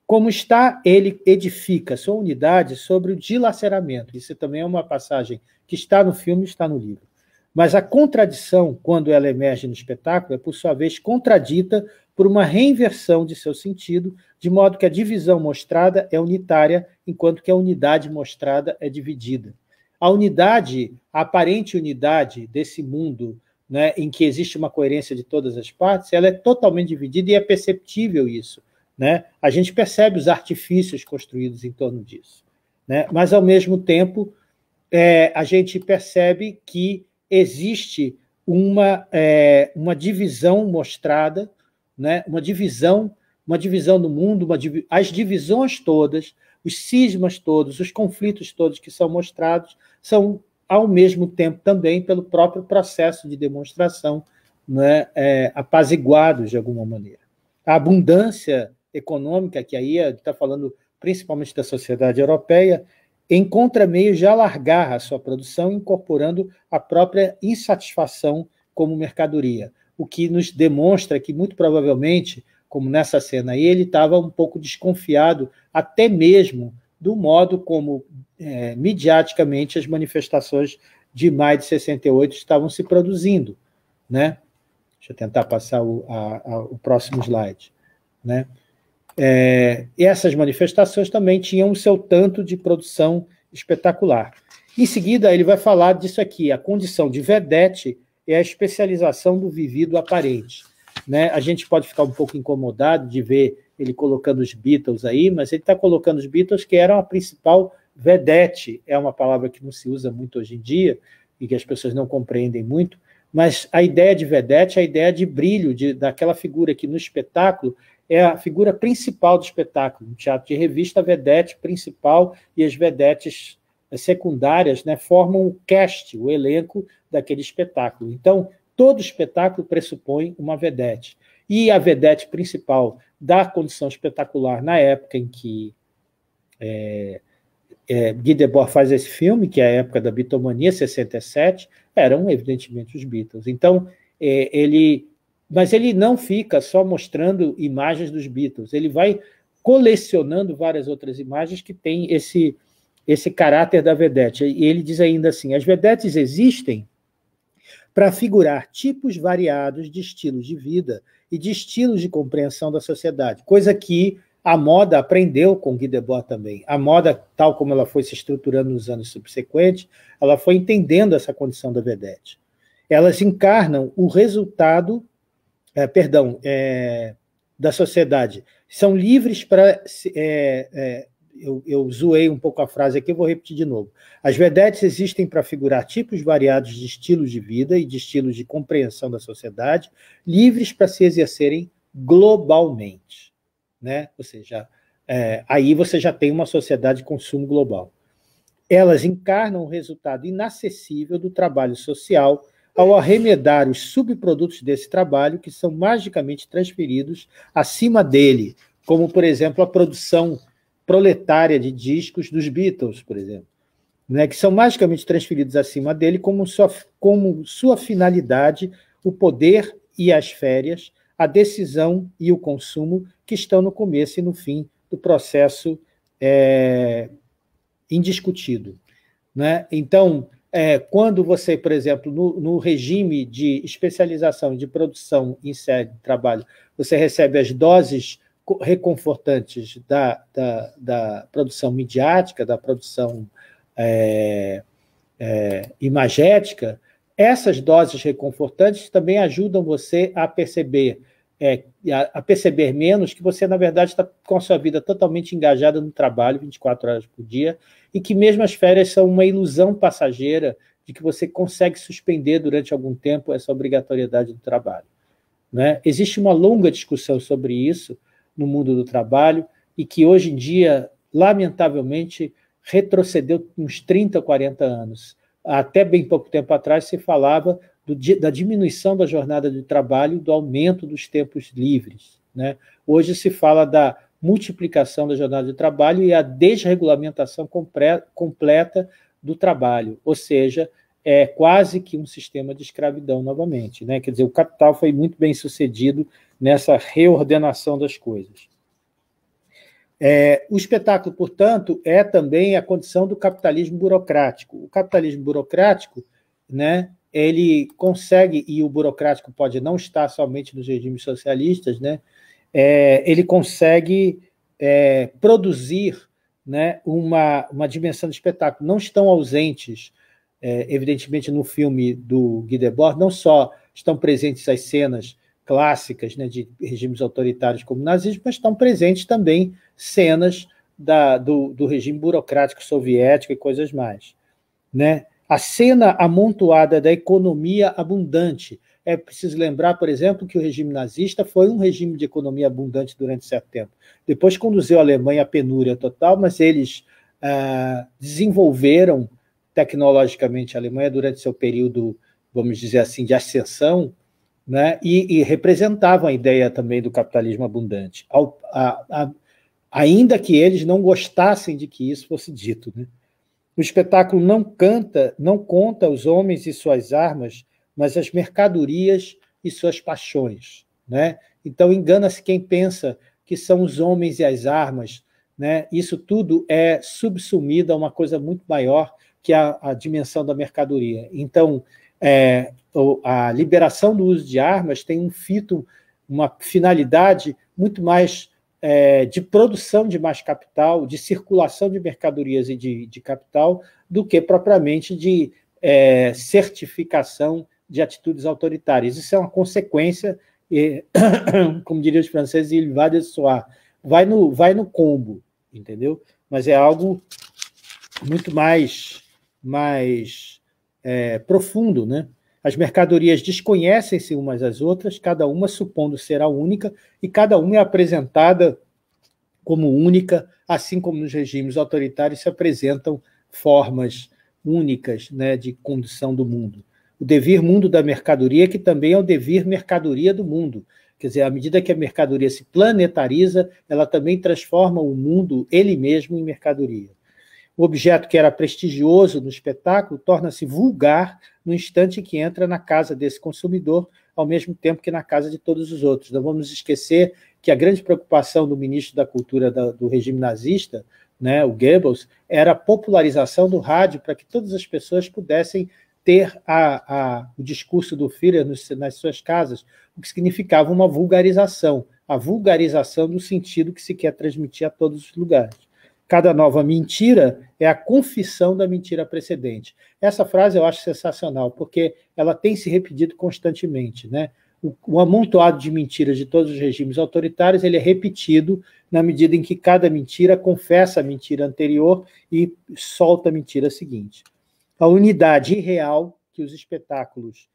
Como está, ele edifica sua unidade sobre o dilaceramento. Isso também é uma passagem que está no filme e está no livro. Mas a contradição, quando ela emerge no espetáculo, é, por sua vez, contradita por uma reinversão de seu sentido, de modo que a divisão mostrada é unitária, enquanto que a unidade mostrada é dividida. A unidade, a aparente unidade desse mundo né, em que existe uma coerência de todas as partes, ela é totalmente dividida e é perceptível isso. Né? A gente percebe os artifícios construídos em torno disso. Né? Mas, ao mesmo tempo, é, a gente percebe que existe uma, é, uma divisão mostrada, né? uma divisão, uma divisão no mundo, uma, as divisões todas, os cismas todos, os conflitos todos que são mostrados, são ao mesmo tempo também pelo próprio processo de demonstração né, é, apaziguados de alguma maneira. A abundância econômica, que aí é, está falando principalmente da sociedade europeia, encontra meios de alargar a sua produção, incorporando a própria insatisfação como mercadoria, o que nos demonstra que, muito provavelmente, como nessa cena aí, ele estava um pouco desconfiado, até mesmo do modo como, é, midiaticamente, as manifestações de maio de 68 estavam se produzindo. Né? Deixa eu tentar passar o, a, a, o próximo slide. Né? É, essas manifestações também tinham o seu tanto de produção espetacular. Em seguida, ele vai falar disso aqui: a condição de vedete é a especialização do vivido aparente. Né? A gente pode ficar um pouco incomodado de ver ele colocando os Beatles aí, mas ele está colocando os Beatles, que eram a principal vedete, é uma palavra que não se usa muito hoje em dia e que as pessoas não compreendem muito, mas a ideia de vedete é a ideia de brilho, de, daquela figura que no espetáculo é a figura principal do espetáculo. No teatro de revista, a vedete principal e as vedetes eh, secundárias né, formam o cast, o elenco daquele espetáculo. Então, todo espetáculo pressupõe uma vedete. E a vedete principal da condição espetacular na época em que é, é, Guy Debord faz esse filme, que é a época da bitomania, 67, eram, evidentemente, os Beatles. Então, é, ele mas ele não fica só mostrando imagens dos Beatles, ele vai colecionando várias outras imagens que têm esse, esse caráter da vedete. E ele diz ainda assim: as vedetes existem para figurar tipos variados de estilos de vida e de estilos de compreensão da sociedade, coisa que a moda aprendeu com Guy Debord também. A moda, tal como ela foi se estruturando nos anos subsequentes, ela foi entendendo essa condição da vedete. Elas encarnam o resultado é, perdão, é, da sociedade, são livres para. É, é, eu, eu zoei um pouco a frase aqui, eu vou repetir de novo. As vedetes existem para figurar tipos variados de estilos de vida e de estilos de compreensão da sociedade, livres para se exercerem globalmente. Né? Ou seja, é, aí você já tem uma sociedade de consumo global. Elas encarnam o resultado inacessível do trabalho social ao arremedar os subprodutos desse trabalho, que são magicamente transferidos acima dele, como, por exemplo, a produção proletária de discos dos Beatles, por exemplo, né, que são magicamente transferidos acima dele como sua, como sua finalidade o poder e as férias, a decisão e o consumo que estão no começo e no fim do processo é, indiscutido. Né? Então, é, quando você, por exemplo, no, no, regime de especialização de produção em série de trabalho, você recebe as doses reconfortantes da, da, da produção midiática, da produção é, é, imagética, essas doses reconfortantes também ajudam você a perceber é, a, a, perceber menos que você, na verdade, está com a sua vida totalmente engajada no trabalho, 24 horas por dia, e que mesmo as férias são uma ilusão passageira de que você consegue suspender durante algum tempo essa obrigatoriedade do trabalho. Né? Existe uma longa discussão sobre isso no mundo do trabalho e que hoje em dia, lamentavelmente, retrocedeu uns 30, 40 anos. Até bem pouco tempo atrás se falava do, da diminuição da jornada de trabalho, do aumento dos tempos livres. Né? Hoje se fala da multiplicação da jornada de trabalho e a desregulamentação completa do trabalho, ou seja, é quase que um sistema de escravidão novamente. Né? Quer dizer, o capital foi muito bem sucedido nessa reordenação das coisas. É, o espetáculo, portanto, é também a condição do capitalismo burocrático. O capitalismo burocrático né, ele consegue, e o burocrático pode não estar somente nos regimes socialistas, né? É, ele consegue é, produzir né, uma, uma dimensão de espetáculo. Não estão ausentes, é, evidentemente, no filme do Guy Debord, não só estão presentes as cenas clássicas né, de regimes autoritários como o nazismo, mas estão presentes também cenas da, do, do regime burocrático soviético e coisas mais. Né? A cena amontoada da economia abundante. É preciso lembrar, por exemplo, que o regime nazista foi um regime de economia abundante durante certo tempo. Depois conduziu a Alemanha à penúria total, mas eles ah, desenvolveram tecnologicamente a Alemanha durante seu período, vamos dizer assim, de ascensão, né? e, e representavam a ideia também do capitalismo abundante, ao, a, a, ainda que eles não gostassem de que isso fosse dito. Né? O espetáculo não canta, não conta os homens e suas armas, mas as mercadorias e suas paixões, né? Então engana-se quem pensa que são os homens e as armas, né? Isso tudo é subsumido a uma coisa muito maior que é a, a dimensão da mercadoria. Então é, a liberação do uso de armas tem um fito, uma finalidade muito mais é, de produção de mais capital, de circulação de mercadorias e de, de capital, do que propriamente de é, certificação de atitudes autoritárias. Isso é uma consequência, e, como diriam os franceses, ele vai dessoar. Vai no, vai no combo, entendeu? Mas é algo muito mais, mais é, profundo, né? As mercadorias desconhecem-se umas às outras, cada uma supondo ser a única, e cada uma é apresentada como única, assim como nos regimes autoritários se apresentam formas únicas né, de condição do mundo. O devir mundo da mercadoria, que também é o devir mercadoria do mundo. Quer dizer, à medida que a mercadoria se planetariza, ela também transforma o mundo, ele mesmo, em mercadoria. O objeto que era prestigioso no espetáculo torna-se vulgar no instante em que entra na casa desse consumidor, ao mesmo tempo que na casa de todos os outros. Não vamos esquecer que a grande preocupação do ministro da Cultura do regime nazista, né, o Goebbels, era a popularização do rádio para que todas as pessoas pudessem ter a, a, o discurso do Führer nas suas casas, o que significava uma vulgarização, a vulgarização do sentido que se quer transmitir a todos os lugares. Cada nova mentira é a confissão da mentira precedente. Essa frase eu acho sensacional, porque ela tem se repetido constantemente, né? O, o amontoado de mentiras de todos os regimes autoritários ele é repetido na medida em que cada mentira confessa a mentira anterior e solta a mentira seguinte. A unidade real que os espetáculos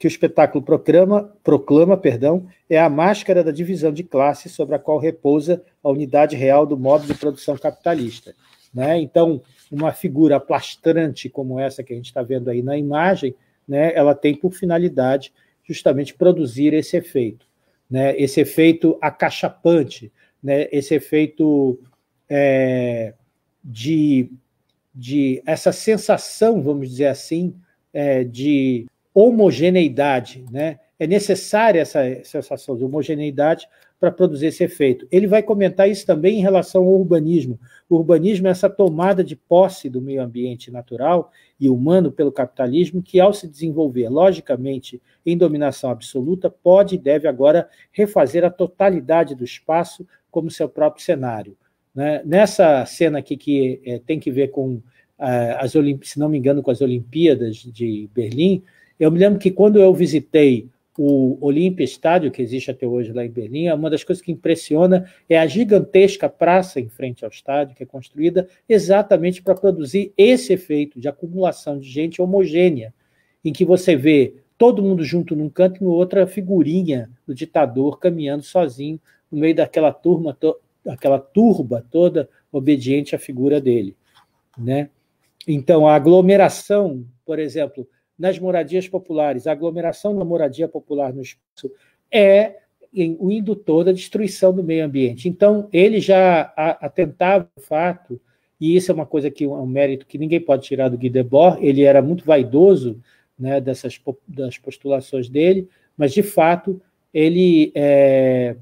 que o espetáculo proclama, proclama perdão, é a máscara da divisão de classe sobre a qual repousa a unidade real do modo de produção capitalista. Né? Então, uma figura plastrante como essa que a gente está vendo aí na imagem, né, ela tem por finalidade justamente produzir esse efeito, né? esse efeito acachapante, né? esse efeito é, de, de essa sensação, vamos dizer assim, é, de homogeneidade, né? É necessária essa sensação de homogeneidade para produzir esse efeito. Ele vai comentar isso também em relação ao urbanismo. O urbanismo é essa tomada de posse do meio ambiente natural e humano pelo capitalismo, que, ao se desenvolver logicamente em dominação absoluta, pode e deve agora refazer a totalidade do espaço como seu próprio cenário. Né? Nessa cena aqui que eh, tem que ver com, eh, as, se não me engano, com as Olimpíadas de Berlim, eu me lembro que quando eu visitei o Olympia Estádio, que existe até hoje lá em Berlim, uma das coisas que impressiona é a gigantesca praça em frente ao estádio, que é construída exatamente para produzir esse efeito de acumulação de gente homogênea, em que você vê todo mundo junto num canto e no outro a figurinha do ditador caminhando sozinho no meio daquela turma, aquela turba toda obediente à figura dele, né? Então, a aglomeração, por exemplo, nas moradias populares. A aglomeração da moradia popular no espaço é o indutor da destruição do meio ambiente. Então, ele já atentava o fato, e isso é uma coisa que é um mérito que ninguém pode tirar do Guy Debord, ele era muito vaidoso né, dessas das postulações dele, mas, de fato, ele é,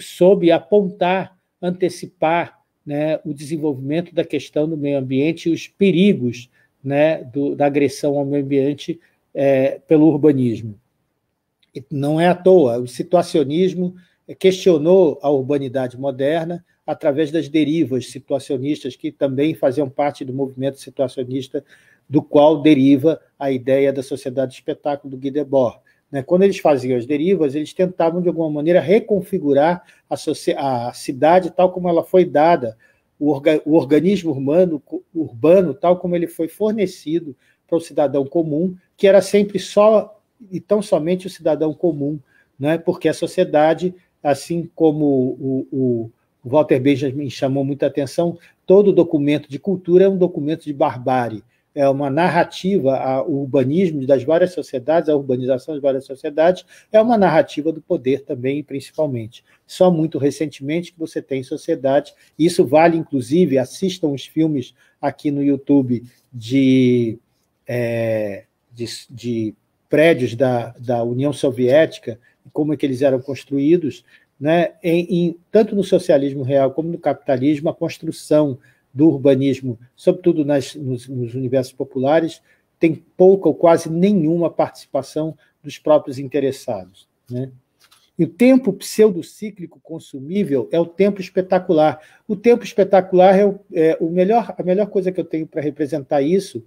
soube apontar, antecipar né, o desenvolvimento da questão do meio ambiente e os perigos né, do, da agressão ao meio ambiente é, pelo urbanismo. não é à toa, o situacionismo questionou a urbanidade moderna através das derivas situacionistas, que também faziam parte do movimento situacionista, do qual deriva a ideia da sociedade de espetáculo do Guy Debord. Né. Quando eles faziam as derivas, eles tentavam, de alguma maneira, reconfigurar a, cidade tal como ela foi dada o, orga, o organismo urbano, urbano, tal como ele foi fornecido para o cidadão comum, que era sempre só e tão somente o cidadão comum, né? porque a sociedade, assim como o, o, o Walter Benjamin chamou muita atenção, todo documento de cultura é um documento de barbárie é uma narrativa, o urbanismo das várias sociedades, a urbanização das várias sociedades, é uma narrativa do poder também, principalmente. Só muito recentemente que você tem sociedade, isso vale, inclusive, assistam os filmes aqui no YouTube de, é, de, de prédios da, da União Soviética, como é que eles eram construídos, né? Em, em, tanto no socialismo real como no capitalismo, a construção do urbanismo, sobretudo nas, nos, nos universos populares, tem pouca ou quase nenhuma participação dos próprios interessados. Né? E o tempo pseudocíclico consumível é o tempo espetacular. O tempo espetacular é, o, é o melhor, a melhor coisa que eu tenho para representar isso,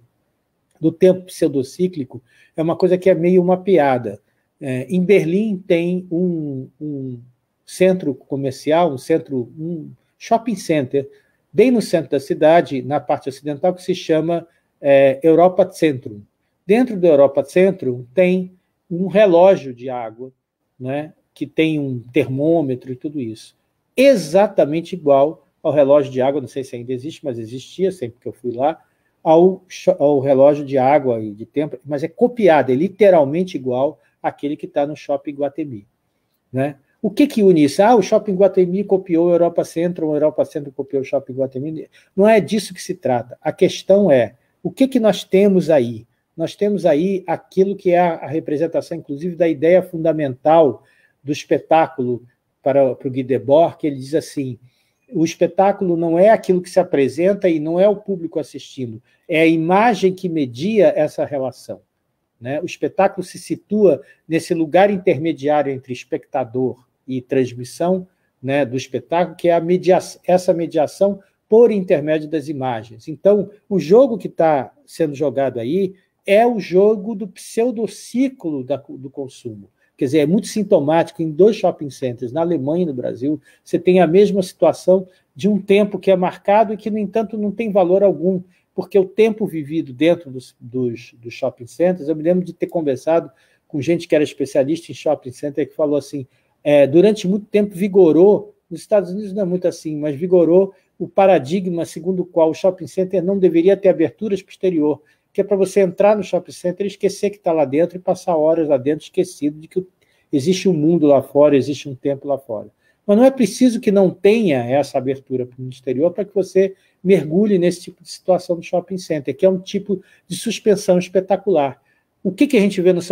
do tempo pseudocíclico, é uma coisa que é meio uma piada. É, em Berlim tem um, um, centro comercial, um centro, um shopping center, bem no centro da cidade, na parte ocidental, que se chama é, Europa Centrum. Dentro da Europa Centrum tem um relógio de água, né, que tem um termômetro e tudo isso. Exatamente igual ao relógio de água, não sei se ainda existe, mas existia sempre que eu fui lá, ao, ao relógio de água e de tempo, mas é copiado, é literalmente igual àquele que está no Shopping Guatemi. Né? O que, que une isso? Ah, o Shopping Guatemi copiou a Europa Centro, a Europa Centro copiou o Shopping Guatemi. Não é disso que se trata. A questão é, o que, que nós temos aí? Nós temos aí aquilo que é a representação, inclusive, da ideia fundamental do espetáculo para, para o Guy Debord, que ele diz assim, o espetáculo não é aquilo que se apresenta e não é o público assistindo, é a imagem que media essa relação. Né? O espetáculo se situa nesse lugar intermediário entre espectador e transmissão né, do espetáculo, que é media essa mediação por intermédio das imagens. Então, o jogo que está sendo jogado aí é o jogo do pseudociclo da, do consumo. Quer dizer, é muito sintomático em dois shopping centers, na Alemanha e no Brasil, você tem a mesma situação de um tempo que é marcado e que, no entanto, não tem valor algum, porque o tempo vivido dentro dos, dos, dos shopping centers, eu me lembro de ter conversado com gente que era especialista em shopping center que falou assim: é, durante muito tempo vigorou, nos Estados Unidos não é muito assim, mas vigorou o paradigma segundo o qual o shopping center não deveria ter aberturas para o exterior, que é para você entrar no shopping center e esquecer que está lá dentro e passar horas lá dentro esquecido de que existe um mundo lá fora, existe um tempo lá fora. Mas não é preciso que não tenha essa abertura para o exterior para que você mergulhe nesse tipo de situação do shopping center, que é um tipo de suspensão espetacular. O que, que a gente vê nos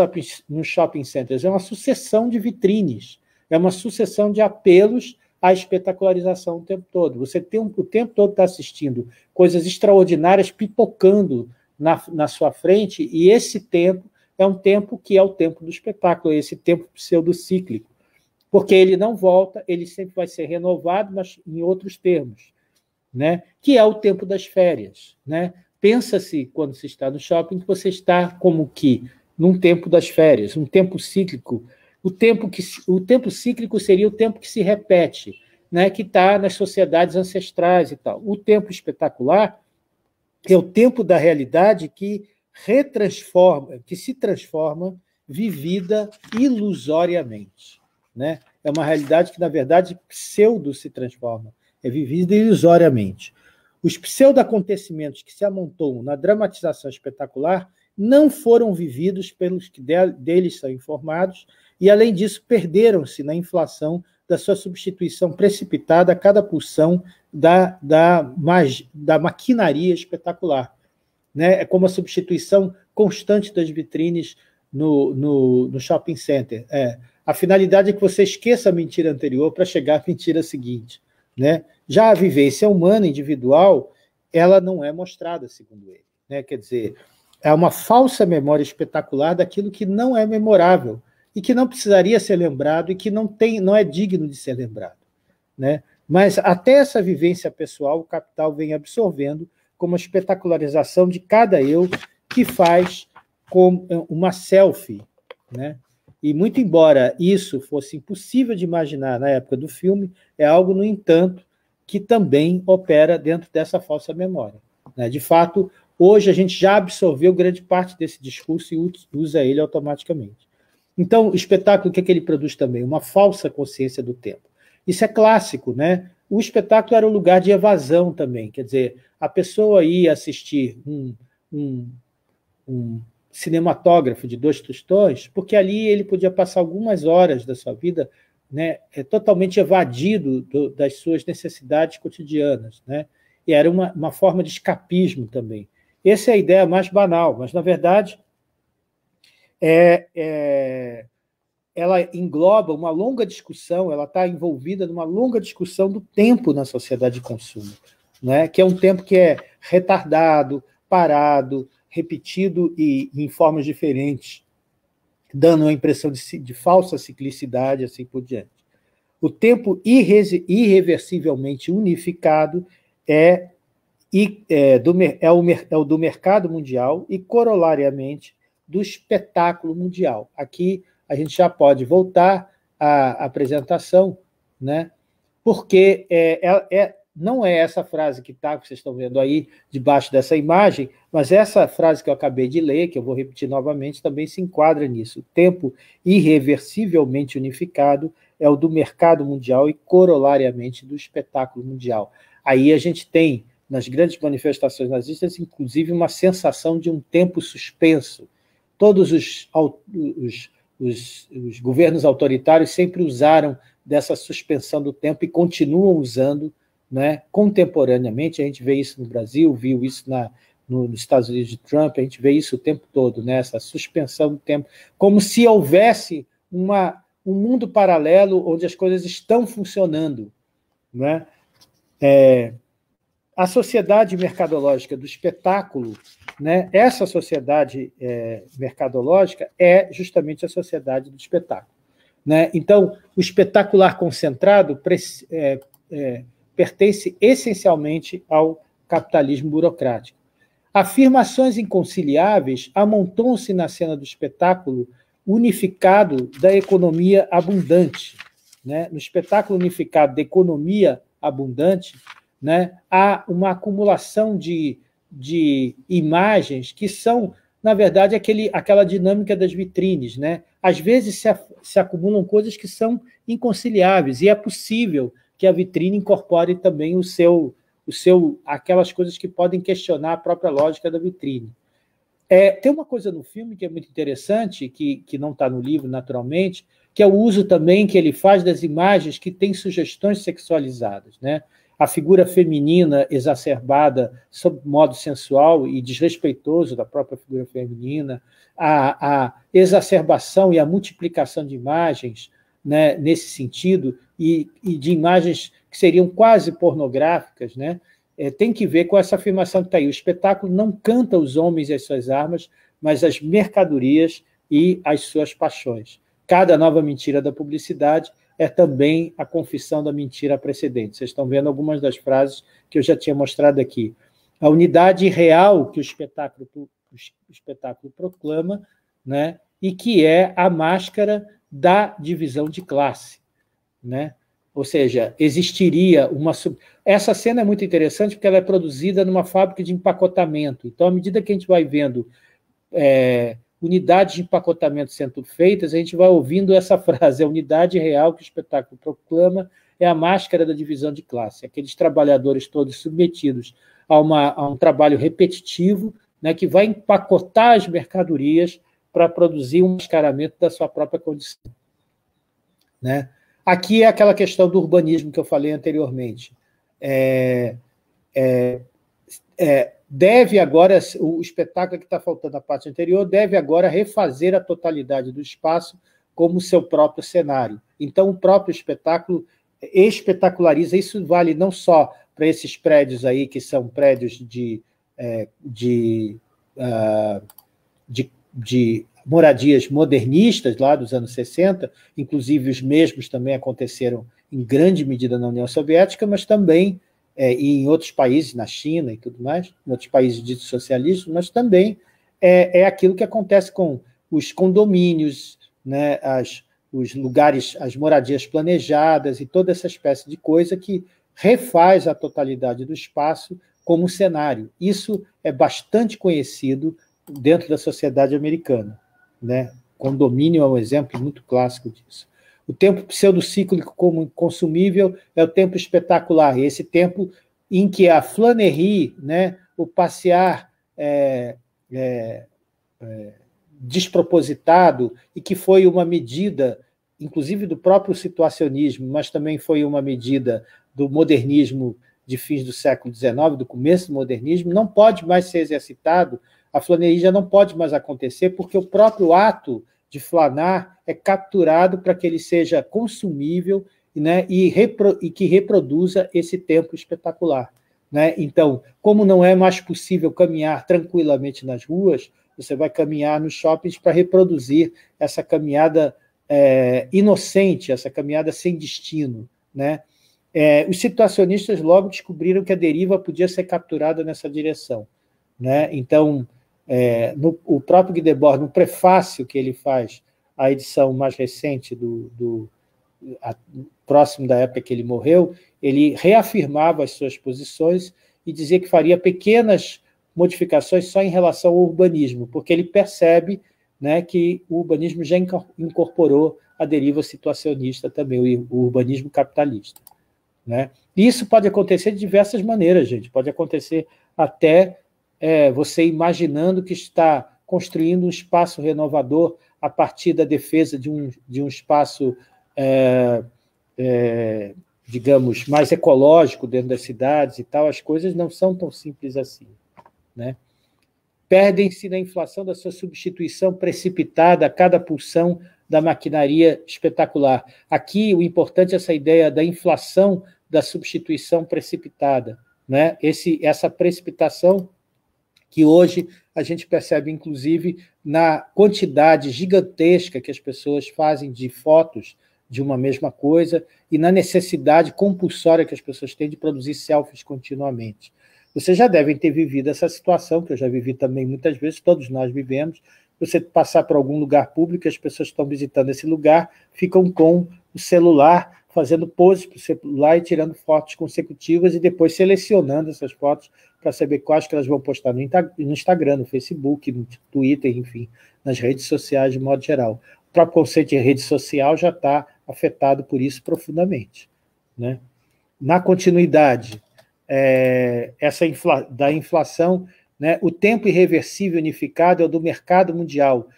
no shopping centers? É uma sucessão de vitrines é uma sucessão de apelos à espetacularização o tempo todo. Você tem o tempo todo está assistindo coisas extraordinárias pipocando na, na sua frente, e esse tempo é um tempo que é o tempo do espetáculo, é esse tempo pseudocíclico, porque ele não volta, ele sempre vai ser renovado, mas em outros termos, né? que é o tempo das férias. Né? Pensa-se, quando se está no shopping, que você está como que num tempo das férias, um tempo cíclico o tempo, que, o tempo cíclico seria o tempo que se repete, né, que está nas sociedades ancestrais e tal. O tempo espetacular é o tempo da realidade que retransforma, que se transforma vivida ilusoriamente, né? É uma realidade que na verdade pseudo se transforma, é vivida ilusoriamente. Os pseudo-acontecimentos que se amontoam na dramatização espetacular não foram vividos pelos que deles são informados, e, além disso, perderam-se na inflação da sua substituição precipitada a cada pulsão da, da, da maquinaria espetacular. Né? É como a substituição constante das vitrines no, no, no shopping center. É. A finalidade é que você esqueça a mentira anterior para chegar à mentira seguinte. Né? Já a vivência humana individual, ela não é mostrada, segundo ele. Né? Quer dizer, é uma falsa memória espetacular daquilo que não é memorável, e que não precisaria ser lembrado e que não tem, não é digno de ser lembrado, né? Mas até essa vivência pessoal, o capital vem absorvendo como a espetacularização de cada eu que faz com eh, uma selfie, né? E muito embora isso fosse impossível de imaginar na época do filme, é algo, no entanto, que também opera dentro dessa falsa memória. Né? De fato, hoje a gente já absorveu grande parte desse discurso e usa ele automaticamente. Então, o espetáculo, o que, é que ele produz também? Uma falsa consciência do tempo. Isso é clássico, né? O espetáculo era um lugar de evasão também, quer dizer, a pessoa ia assistir um, um, um cinematógrafo de dois tostões, porque ali ele podia passar algumas horas da sua vida né, é, totalmente evadido do, das suas necessidades cotidianas. Né? E era uma, uma forma de escapismo também. Essa é a ideia mais banal, mas, na verdade, é, é ela engloba uma longa discussão, ela está envolvida numa longa discussão do tempo na sociedade de consumo, né? que é um tempo que é retardado, parado, repetido e em formas diferentes, dando a impressão de, de falsa ciclicidade, assim por diante. O tempo irreversivelmente unificado é, é, do, é, o, é o do mercado mundial e, corolariamente, do espetáculo mundial. Aqui a gente já pode voltar à apresentação, né? porque é, é, é não é essa frase que está, que vocês estão vendo aí debaixo dessa imagem, mas essa frase que eu acabei de ler, que eu vou repetir novamente, também se enquadra nisso. O tempo irreversivelmente unificado é o do mercado mundial e corolariamente do espetáculo mundial. Aí a gente tem, nas grandes manifestações nazistas, inclusive uma sensação de um tempo suspenso, Todos os, os, os, os governos autoritários sempre usaram dessa suspensão do tempo e continuam usando né, contemporaneamente. A gente vê isso no Brasil, viu isso na, no, nos Estados Unidos de Trump, a gente vê isso o tempo todo, né, essa suspensão do tempo, como se houvesse uma, um mundo paralelo onde as coisas estão funcionando. Né? É, a sociedade mercadológica do espetáculo né? Essa sociedade é, mercadológica é justamente a sociedade do espetáculo. Né? Então, o espetacular concentrado é, é, pertence essencialmente ao capitalismo burocrático. Afirmações inconciliáveis amontam-se na cena do espetáculo unificado da economia abundante. Né? No espetáculo unificado da economia abundante, né? há uma acumulação de de imagens que são, na verdade, aquele, aquela dinâmica das vitrines. Né? Às vezes se, se acumulam coisas que são inconciliáveis, e é possível que a vitrine incorpore também o seu, o seu, aquelas coisas que podem questionar a própria lógica da vitrine. É, tem uma coisa no filme que é muito interessante, que, que não está no livro, naturalmente, que é o uso também que ele faz das imagens que têm sugestões sexualizadas. Né? a figura feminina exacerbada sob modo sensual e desrespeitoso da própria figura feminina, a, a exacerbação e a multiplicação de imagens né, nesse sentido, e, e, de imagens que seriam quase pornográficas, né, é, tem que ver com essa afirmação que está aí. O espetáculo não canta os homens e as suas armas, mas as mercadorias e as suas paixões. Cada nova mentira da publicidade é também a confissão da mentira precedente. Vocês estão vendo algumas das frases que eu já tinha mostrado aqui. A unidade real que o espetáculo, o espetáculo proclama, né, e que é a máscara da divisão de classe, né? Ou seja, existiria uma. Sub... Essa cena é muito interessante porque ela é produzida numa fábrica de empacotamento. Então, à medida que a gente vai vendo é, unidades de empacotamento sendo feitas, a gente vai ouvindo essa frase: é a unidade real que o espetáculo proclama é a máscara da divisão de classe, aqueles trabalhadores todos submetidos a, uma, a um trabalho repetitivo, né, que vai empacotar as mercadorias para produzir um mascaramento da sua própria condição. Né? Aqui é aquela questão do urbanismo que eu falei anteriormente. É, é, é, deve agora, o espetáculo que está faltando na parte anterior, deve agora refazer a totalidade do espaço como seu próprio cenário. Então, o próprio espetáculo espetaculariza. Isso vale não só para esses prédios aí, que são prédios de, é, de, ah, de, de moradias modernistas lá dos anos 60, inclusive os mesmos também aconteceram em grande medida na União Soviética, mas também é, e em outros países, na China e tudo mais, em outros países ditos socialistas, mas também é, é aquilo que acontece com os condomínios, né, as, os lugares, as moradias planejadas e toda essa espécie de coisa que refaz a totalidade do espaço como cenário. Isso é bastante conhecido dentro da sociedade americana. Né? Condomínio é um exemplo muito clássico disso. O tempo pseudocíclico como consumível é o tempo espetacular, e esse tempo em que a flânerie, né, o passear é, é, é, despropositado, e que foi uma medida, inclusive do próprio situacionismo, mas também foi uma medida do modernismo de fins do século XIX, do começo do modernismo, não pode mais ser exercitado, a flanerie já não pode mais acontecer, porque o próprio ato de flanar é capturado para que ele seja consumível né, e, repro, e que reproduza esse tempo espetacular. Né? Então, como não é mais possível caminhar tranquilamente nas ruas, você vai caminhar nos shoppings para reproduzir essa caminhada é, inocente, essa caminhada sem destino. Né? É, os situacionistas logo descobriram que a deriva podia ser capturada nessa direção. Né? Então, é, no, o próprio Guy Debord, no prefácio que ele faz à edição mais recente, do, do a, próximo da época que ele morreu, ele reafirmava as suas posições e dizia que faria pequenas modificações só em relação ao urbanismo, porque ele percebe né, que o urbanismo já incorporou a deriva situacionista também, o urbanismo capitalista. Né? Isso pode acontecer de diversas maneiras, gente. Pode acontecer até é, você imaginando que está construindo um espaço renovador a partir da defesa de um, de um espaço, é, é, digamos, mais ecológico dentro das cidades e tal, as coisas não são tão simples assim. Né? Perdem-se na inflação da sua substituição precipitada a cada pulsão da maquinaria espetacular. Aqui, o importante é essa ideia da inflação da substituição precipitada. Né? Esse, essa precipitação que hoje a gente percebe, inclusive, na quantidade gigantesca que as pessoas fazem de fotos de uma mesma coisa e na necessidade compulsória que as pessoas têm de produzir selfies continuamente. Vocês já devem ter vivido essa situação, que eu já vivi também muitas vezes, todos nós vivemos. Você passar por algum lugar público, as pessoas estão visitando esse lugar, ficam com o celular, fazendo poses para o celular e tirando fotos consecutivas e depois selecionando essas fotos para saber quais que elas vão postar no, no Instagram, no Facebook, no Twitter, enfim, nas redes sociais de modo geral. O próprio conceito de rede social já está afetado por isso profundamente. Né? Na continuidade é, essa infla, da inflação, né, o tempo irreversível unificado é o do mercado mundial,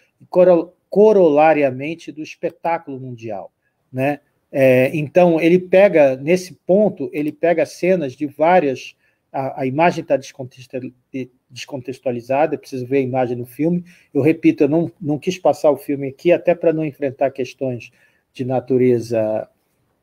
corolariamente do espetáculo mundial. Né? É, então, ele pega, nesse ponto, ele pega cenas de várias a, a imagem está descontextualizada, preciso ver a imagem no filme. Eu repito, eu não, não quis passar o filme aqui, até para não enfrentar questões de natureza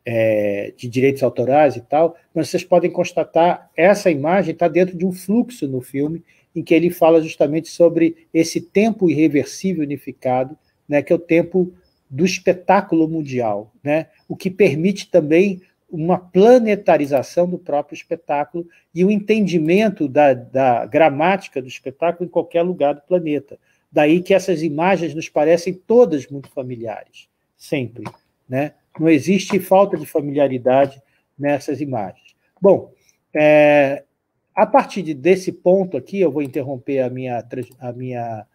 é, de direitos autorais e tal, mas vocês podem constatar essa imagem está dentro de um fluxo no filme em que ele fala justamente sobre esse tempo irreversível unificado, né, que é o tempo do espetáculo mundial, né, o que permite também uma planetarização do próprio espetáculo e o um entendimento da, da gramática do espetáculo em qualquer lugar do planeta. Daí que essas imagens nos parecem todas muito familiares, sempre. Né? Não existe falta de familiaridade nessas imagens. Bom, é, a partir desse ponto aqui, eu vou interromper a minha, a, minha,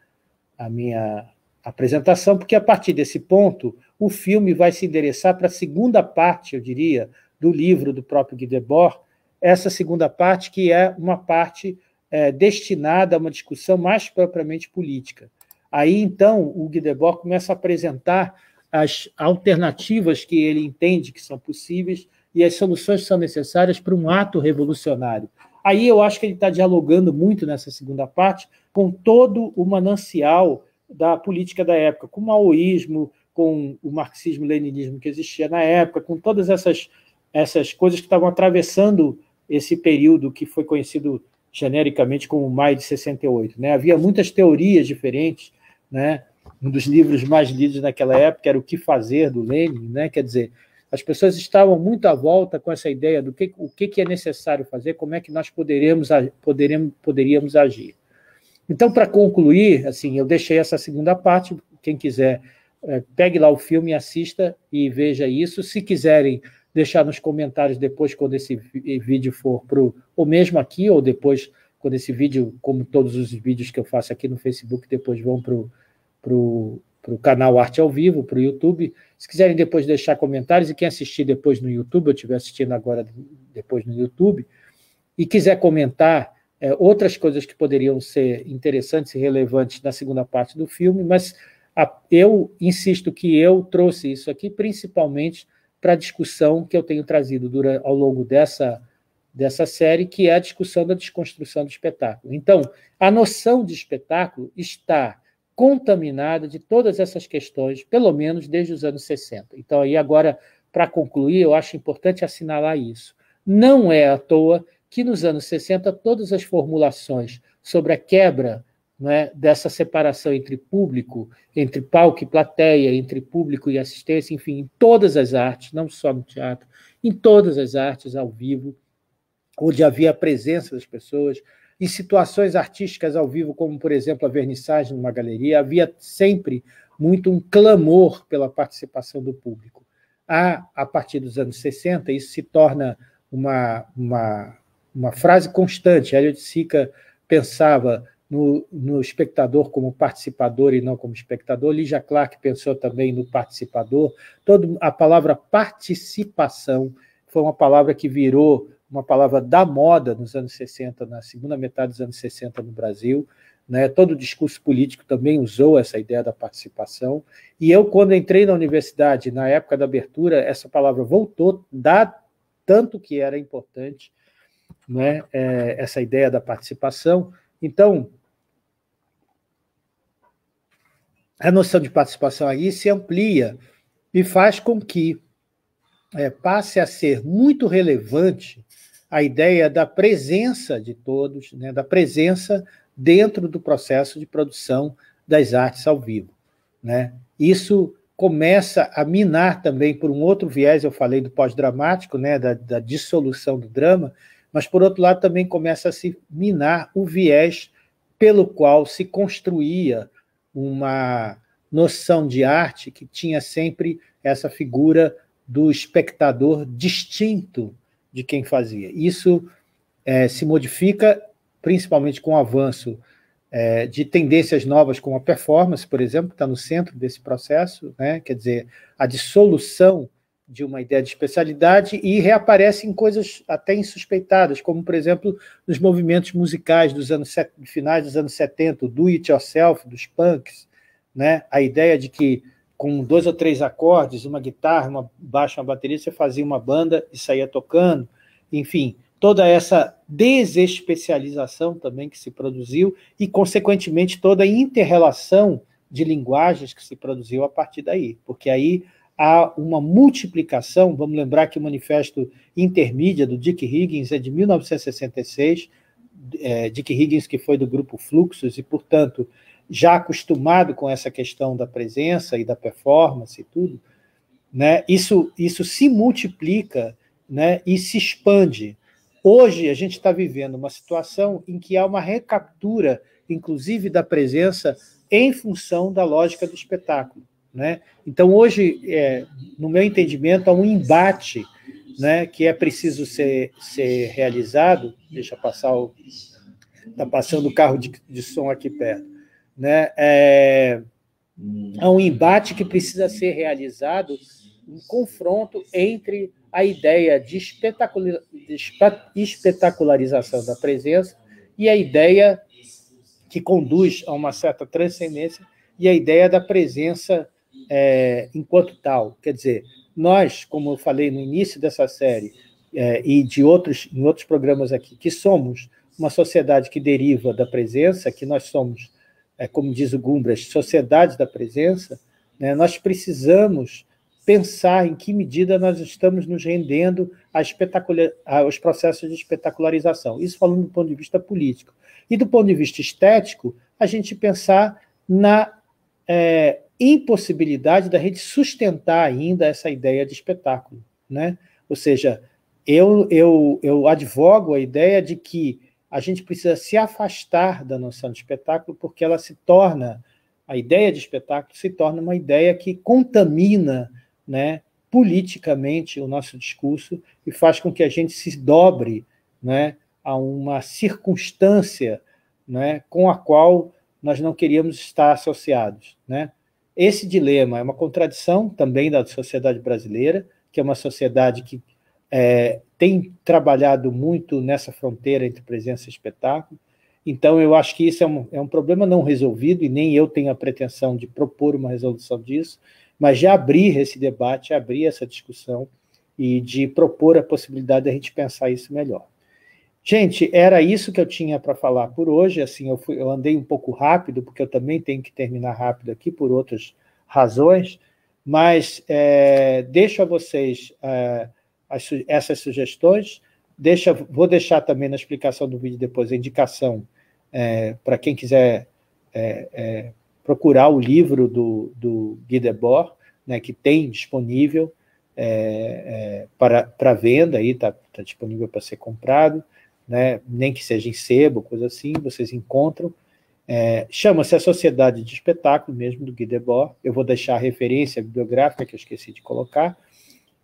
a minha apresentação, porque a partir desse ponto, o filme vai se endereçar para a segunda parte, eu diria, do livro do próprio Guy Debord, essa segunda parte, que é uma parte é, destinada a uma discussão mais propriamente política. Aí, então, o Guy Debord começa a apresentar as alternativas que ele entende que são possíveis e as soluções que são necessárias para um ato revolucionário. Aí eu acho que ele está dialogando muito nessa segunda parte com todo o manancial da política da época, com o maoísmo, com o marxismo-leninismo que existia na época, com todas essas essas coisas que estavam atravessando esse período que foi conhecido genericamente como maio de 68. Né? Havia muitas teorias diferentes, né? um dos livros mais lidos naquela época era O Que Fazer, do Lenin, né? quer dizer, as pessoas estavam muito à volta com essa ideia do que, o que, que é necessário fazer, como é que nós poderemos, poderemos, poderíamos agir. Então, para concluir, assim, eu deixei essa segunda parte, quem quiser, é, pegue lá o filme, assista e veja isso. Se quiserem deixar nos comentários depois, quando esse vídeo for para ou mesmo aqui, ou depois, quando esse vídeo, como todos os vídeos que eu faço aqui no Facebook, depois vão para o pro, pro canal Arte ao Vivo, para o YouTube. Se quiserem depois deixar comentários, e quem assistir depois no YouTube, eu estiver assistindo agora depois no YouTube, e quiser comentar é, outras coisas que poderiam ser interessantes e relevantes na segunda parte do filme, mas a, eu insisto que eu trouxe isso aqui principalmente para a discussão que eu tenho trazido durante, ao longo dessa, dessa série, que é a discussão da desconstrução do espetáculo. Então, a noção de espetáculo está contaminada de todas essas questões, pelo menos desde os anos 60. Então, aí agora, para concluir, eu acho importante assinalar isso. Não é à toa que nos anos 60 todas as formulações sobre a quebra né, dessa separação entre público, entre palco e plateia, entre público e assistência, enfim, em todas as artes, não só no teatro, em todas as artes ao vivo, onde havia a presença das pessoas, em situações artísticas ao vivo, como, por exemplo, a vernissagem numa galeria, havia sempre muito um clamor pela participação do público. A, a partir dos anos 60, isso se torna uma, uma, uma frase constante. A Sica pensava no, no espectador como participador e não como espectador. Lígia Clark pensou também no participador. Todo, a palavra participação foi uma palavra que virou uma palavra da moda nos anos 60, na segunda metade dos anos 60 no Brasil. Né? Todo o discurso político também usou essa ideia da participação. E eu, quando entrei na universidade, na época da abertura, essa palavra voltou, dá tanto que era importante né? É, essa ideia da participação. Então, a noção de participação aí se amplia e faz com que é, passe a ser muito relevante a ideia da presença de todos, né, da presença dentro do processo de produção das artes ao vivo. Né? Isso começa a minar também por um outro viés, eu falei do pós-dramático, né, da, da, dissolução do drama, mas por outro lado também começa a se minar o viés pelo qual se construía uma noção de arte que tinha sempre essa figura do espectador distinto de quem fazia. Isso é, se modifica principalmente com o avanço é, de tendências novas, como a performance, por exemplo, que está no centro desse processo, né? quer dizer, a dissolução de uma ideia de especialidade e reaparece em coisas até insuspeitadas, como, por exemplo, nos movimentos musicais dos anos finais dos anos 70, o do it yourself, dos punks, né? a ideia de que com dois ou três acordes, uma guitarra, uma baixa, uma bateria, você fazia uma banda e saía tocando, enfim, toda essa desespecialização também que se produziu e, consequentemente, toda a interrelação de linguagens que se produziu a partir daí, porque aí há uma multiplicação. Vamos lembrar que o manifesto intermídia do Dick Higgins é de 1966, é, Dick Higgins, que foi do grupo Fluxus, e, portanto, já acostumado com essa questão da presença e da performance e tudo, né, isso, isso se multiplica né, e se expande. Hoje, a gente está vivendo uma situação em que há uma recaptura, inclusive, da presença em função da lógica do espetáculo. Né? Então, hoje, é, no meu entendimento, há um embate né, que é preciso ser, ser realizado. Deixa passar o. Está passando o carro de, de, som aqui perto. Né? É, há um embate que precisa ser realizado um confronto entre a ideia de espetacularização da presença e a ideia que conduz a uma certa transcendência e a ideia da presença é, enquanto tal. Quer dizer, nós, como eu falei no início dessa série é, e de outros, em outros programas aqui, que somos uma sociedade que deriva da presença, que nós somos, é, como diz o Gumbras, sociedade da presença, né, nós precisamos pensar em que medida nós estamos nos rendendo aos processos de espetacularização. Isso falando do ponto de vista político. E do ponto de vista estético, a gente pensar na é, impossibilidade da gente sustentar ainda essa ideia de espetáculo, né? Ou seja, eu, eu, eu advogo a ideia de que a gente precisa se afastar da noção de espetáculo porque ela se torna, a ideia de espetáculo se torna uma ideia que contamina, né, politicamente o nosso discurso e faz com que a gente se dobre, né, a uma circunstância, né, com a qual nós não queríamos estar associados, né? esse dilema é uma contradição também da sociedade brasileira, que é uma sociedade que é, tem trabalhado muito nessa fronteira entre presença e espetáculo. Então, eu acho que isso é um, é um problema não resolvido, e nem eu tenho a pretensão de propor uma resolução disso, mas já abrir esse debate, abrir essa discussão e de propor a possibilidade de a gente pensar isso melhor. Gente, era isso que eu tinha para falar por hoje. Assim, eu, fui, eu andei um pouco rápido, porque eu também tenho que terminar rápido aqui por outras razões, mas é, deixo a vocês é, as, essas sugestões. Deixa, vou deixar também na explicação do vídeo depois a indicação é, para quem quiser é, é, procurar o livro do, do Guy Debord, né, que tem disponível é, para, para venda, está tá disponível para ser comprado né, nem que seja em sebo, coisa assim, vocês encontram. É, Chama-se a Sociedade de Espetáculo, mesmo do Guy Debord. Eu vou deixar a referência bibliográfica que eu esqueci de colocar.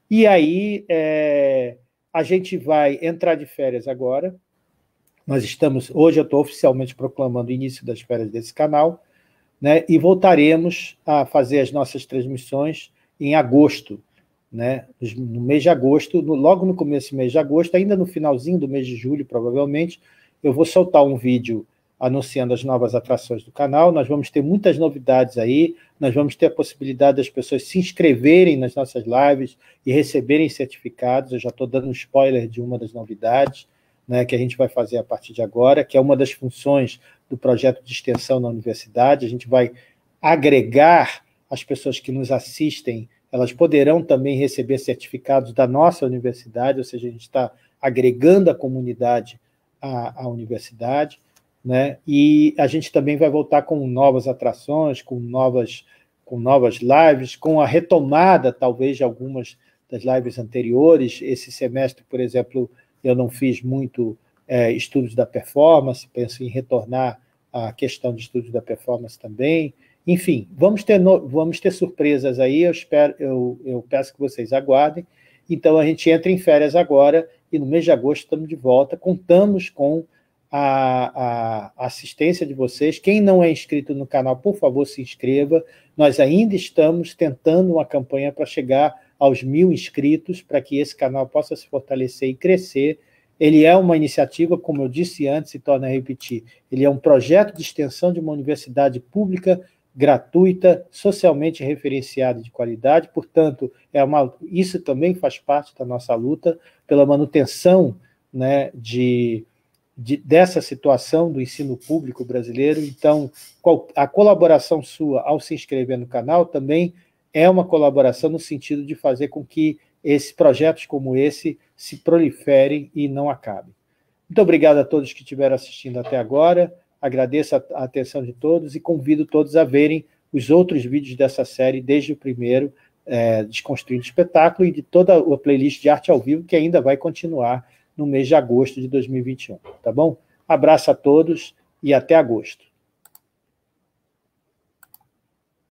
E aí é, a gente vai entrar de férias agora. Nós estamos hoje eu estou oficialmente proclamando o início das férias desse canal, né? E voltaremos a fazer as nossas transmissões em agosto né, no mês de agosto, no, logo no começo do mês de agosto, ainda no finalzinho do mês de julho, provavelmente, eu vou soltar um vídeo anunciando as novas atrações do canal. Nós vamos ter muitas novidades aí, nós vamos ter a possibilidade das pessoas se inscreverem nas nossas lives e receberem certificados. Eu já estou dando um spoiler de uma das novidades né, que a gente vai fazer a partir de agora, que é uma das funções do projeto de extensão na universidade. A gente vai agregar as pessoas que nos assistem elas poderão também receber certificados da nossa universidade, ou seja, a gente está agregando a comunidade à, à universidade, né? E a gente também vai voltar com novas atrações, com novas, com novas lives, com a retomada talvez de algumas das lives anteriores. Esse semestre, por exemplo, eu não fiz muito é, estudos da performance, penso em retornar à questão de estudos da performance também. Enfim, vamos ter, no, vamos ter surpresas aí, eu, espero, eu, eu peço que vocês aguardem. Então, a gente entra em férias agora e no mês de agosto estamos de volta. Contamos com a, a, assistência de vocês. Quem não é inscrito no canal, por favor, se inscreva. Nós ainda estamos tentando uma campanha para chegar aos mil inscritos, para que esse canal possa se fortalecer e crescer. Ele é uma iniciativa, como eu disse antes, e torna a repetir, ele é um projeto de extensão de uma universidade pública gratuita, socialmente referenciada e de qualidade, portanto, é uma, isso também faz parte da nossa luta pela manutenção né, de, de, dessa situação do ensino público brasileiro. Então, qual, a colaboração sua ao se inscrever no canal também é uma colaboração no sentido de fazer com que esses projetos como esse se proliferem e não acabem. Muito obrigado a todos que estiveram assistindo até agora. Agradeço a, a atenção de todos e convido todos a verem os outros vídeos dessa série, desde o primeiro, é, Desconstruindo Espetáculo, e de toda a playlist de arte ao vivo, que ainda vai continuar no mês de agosto de 2021. Tá bom? Abraço a todos e até agosto.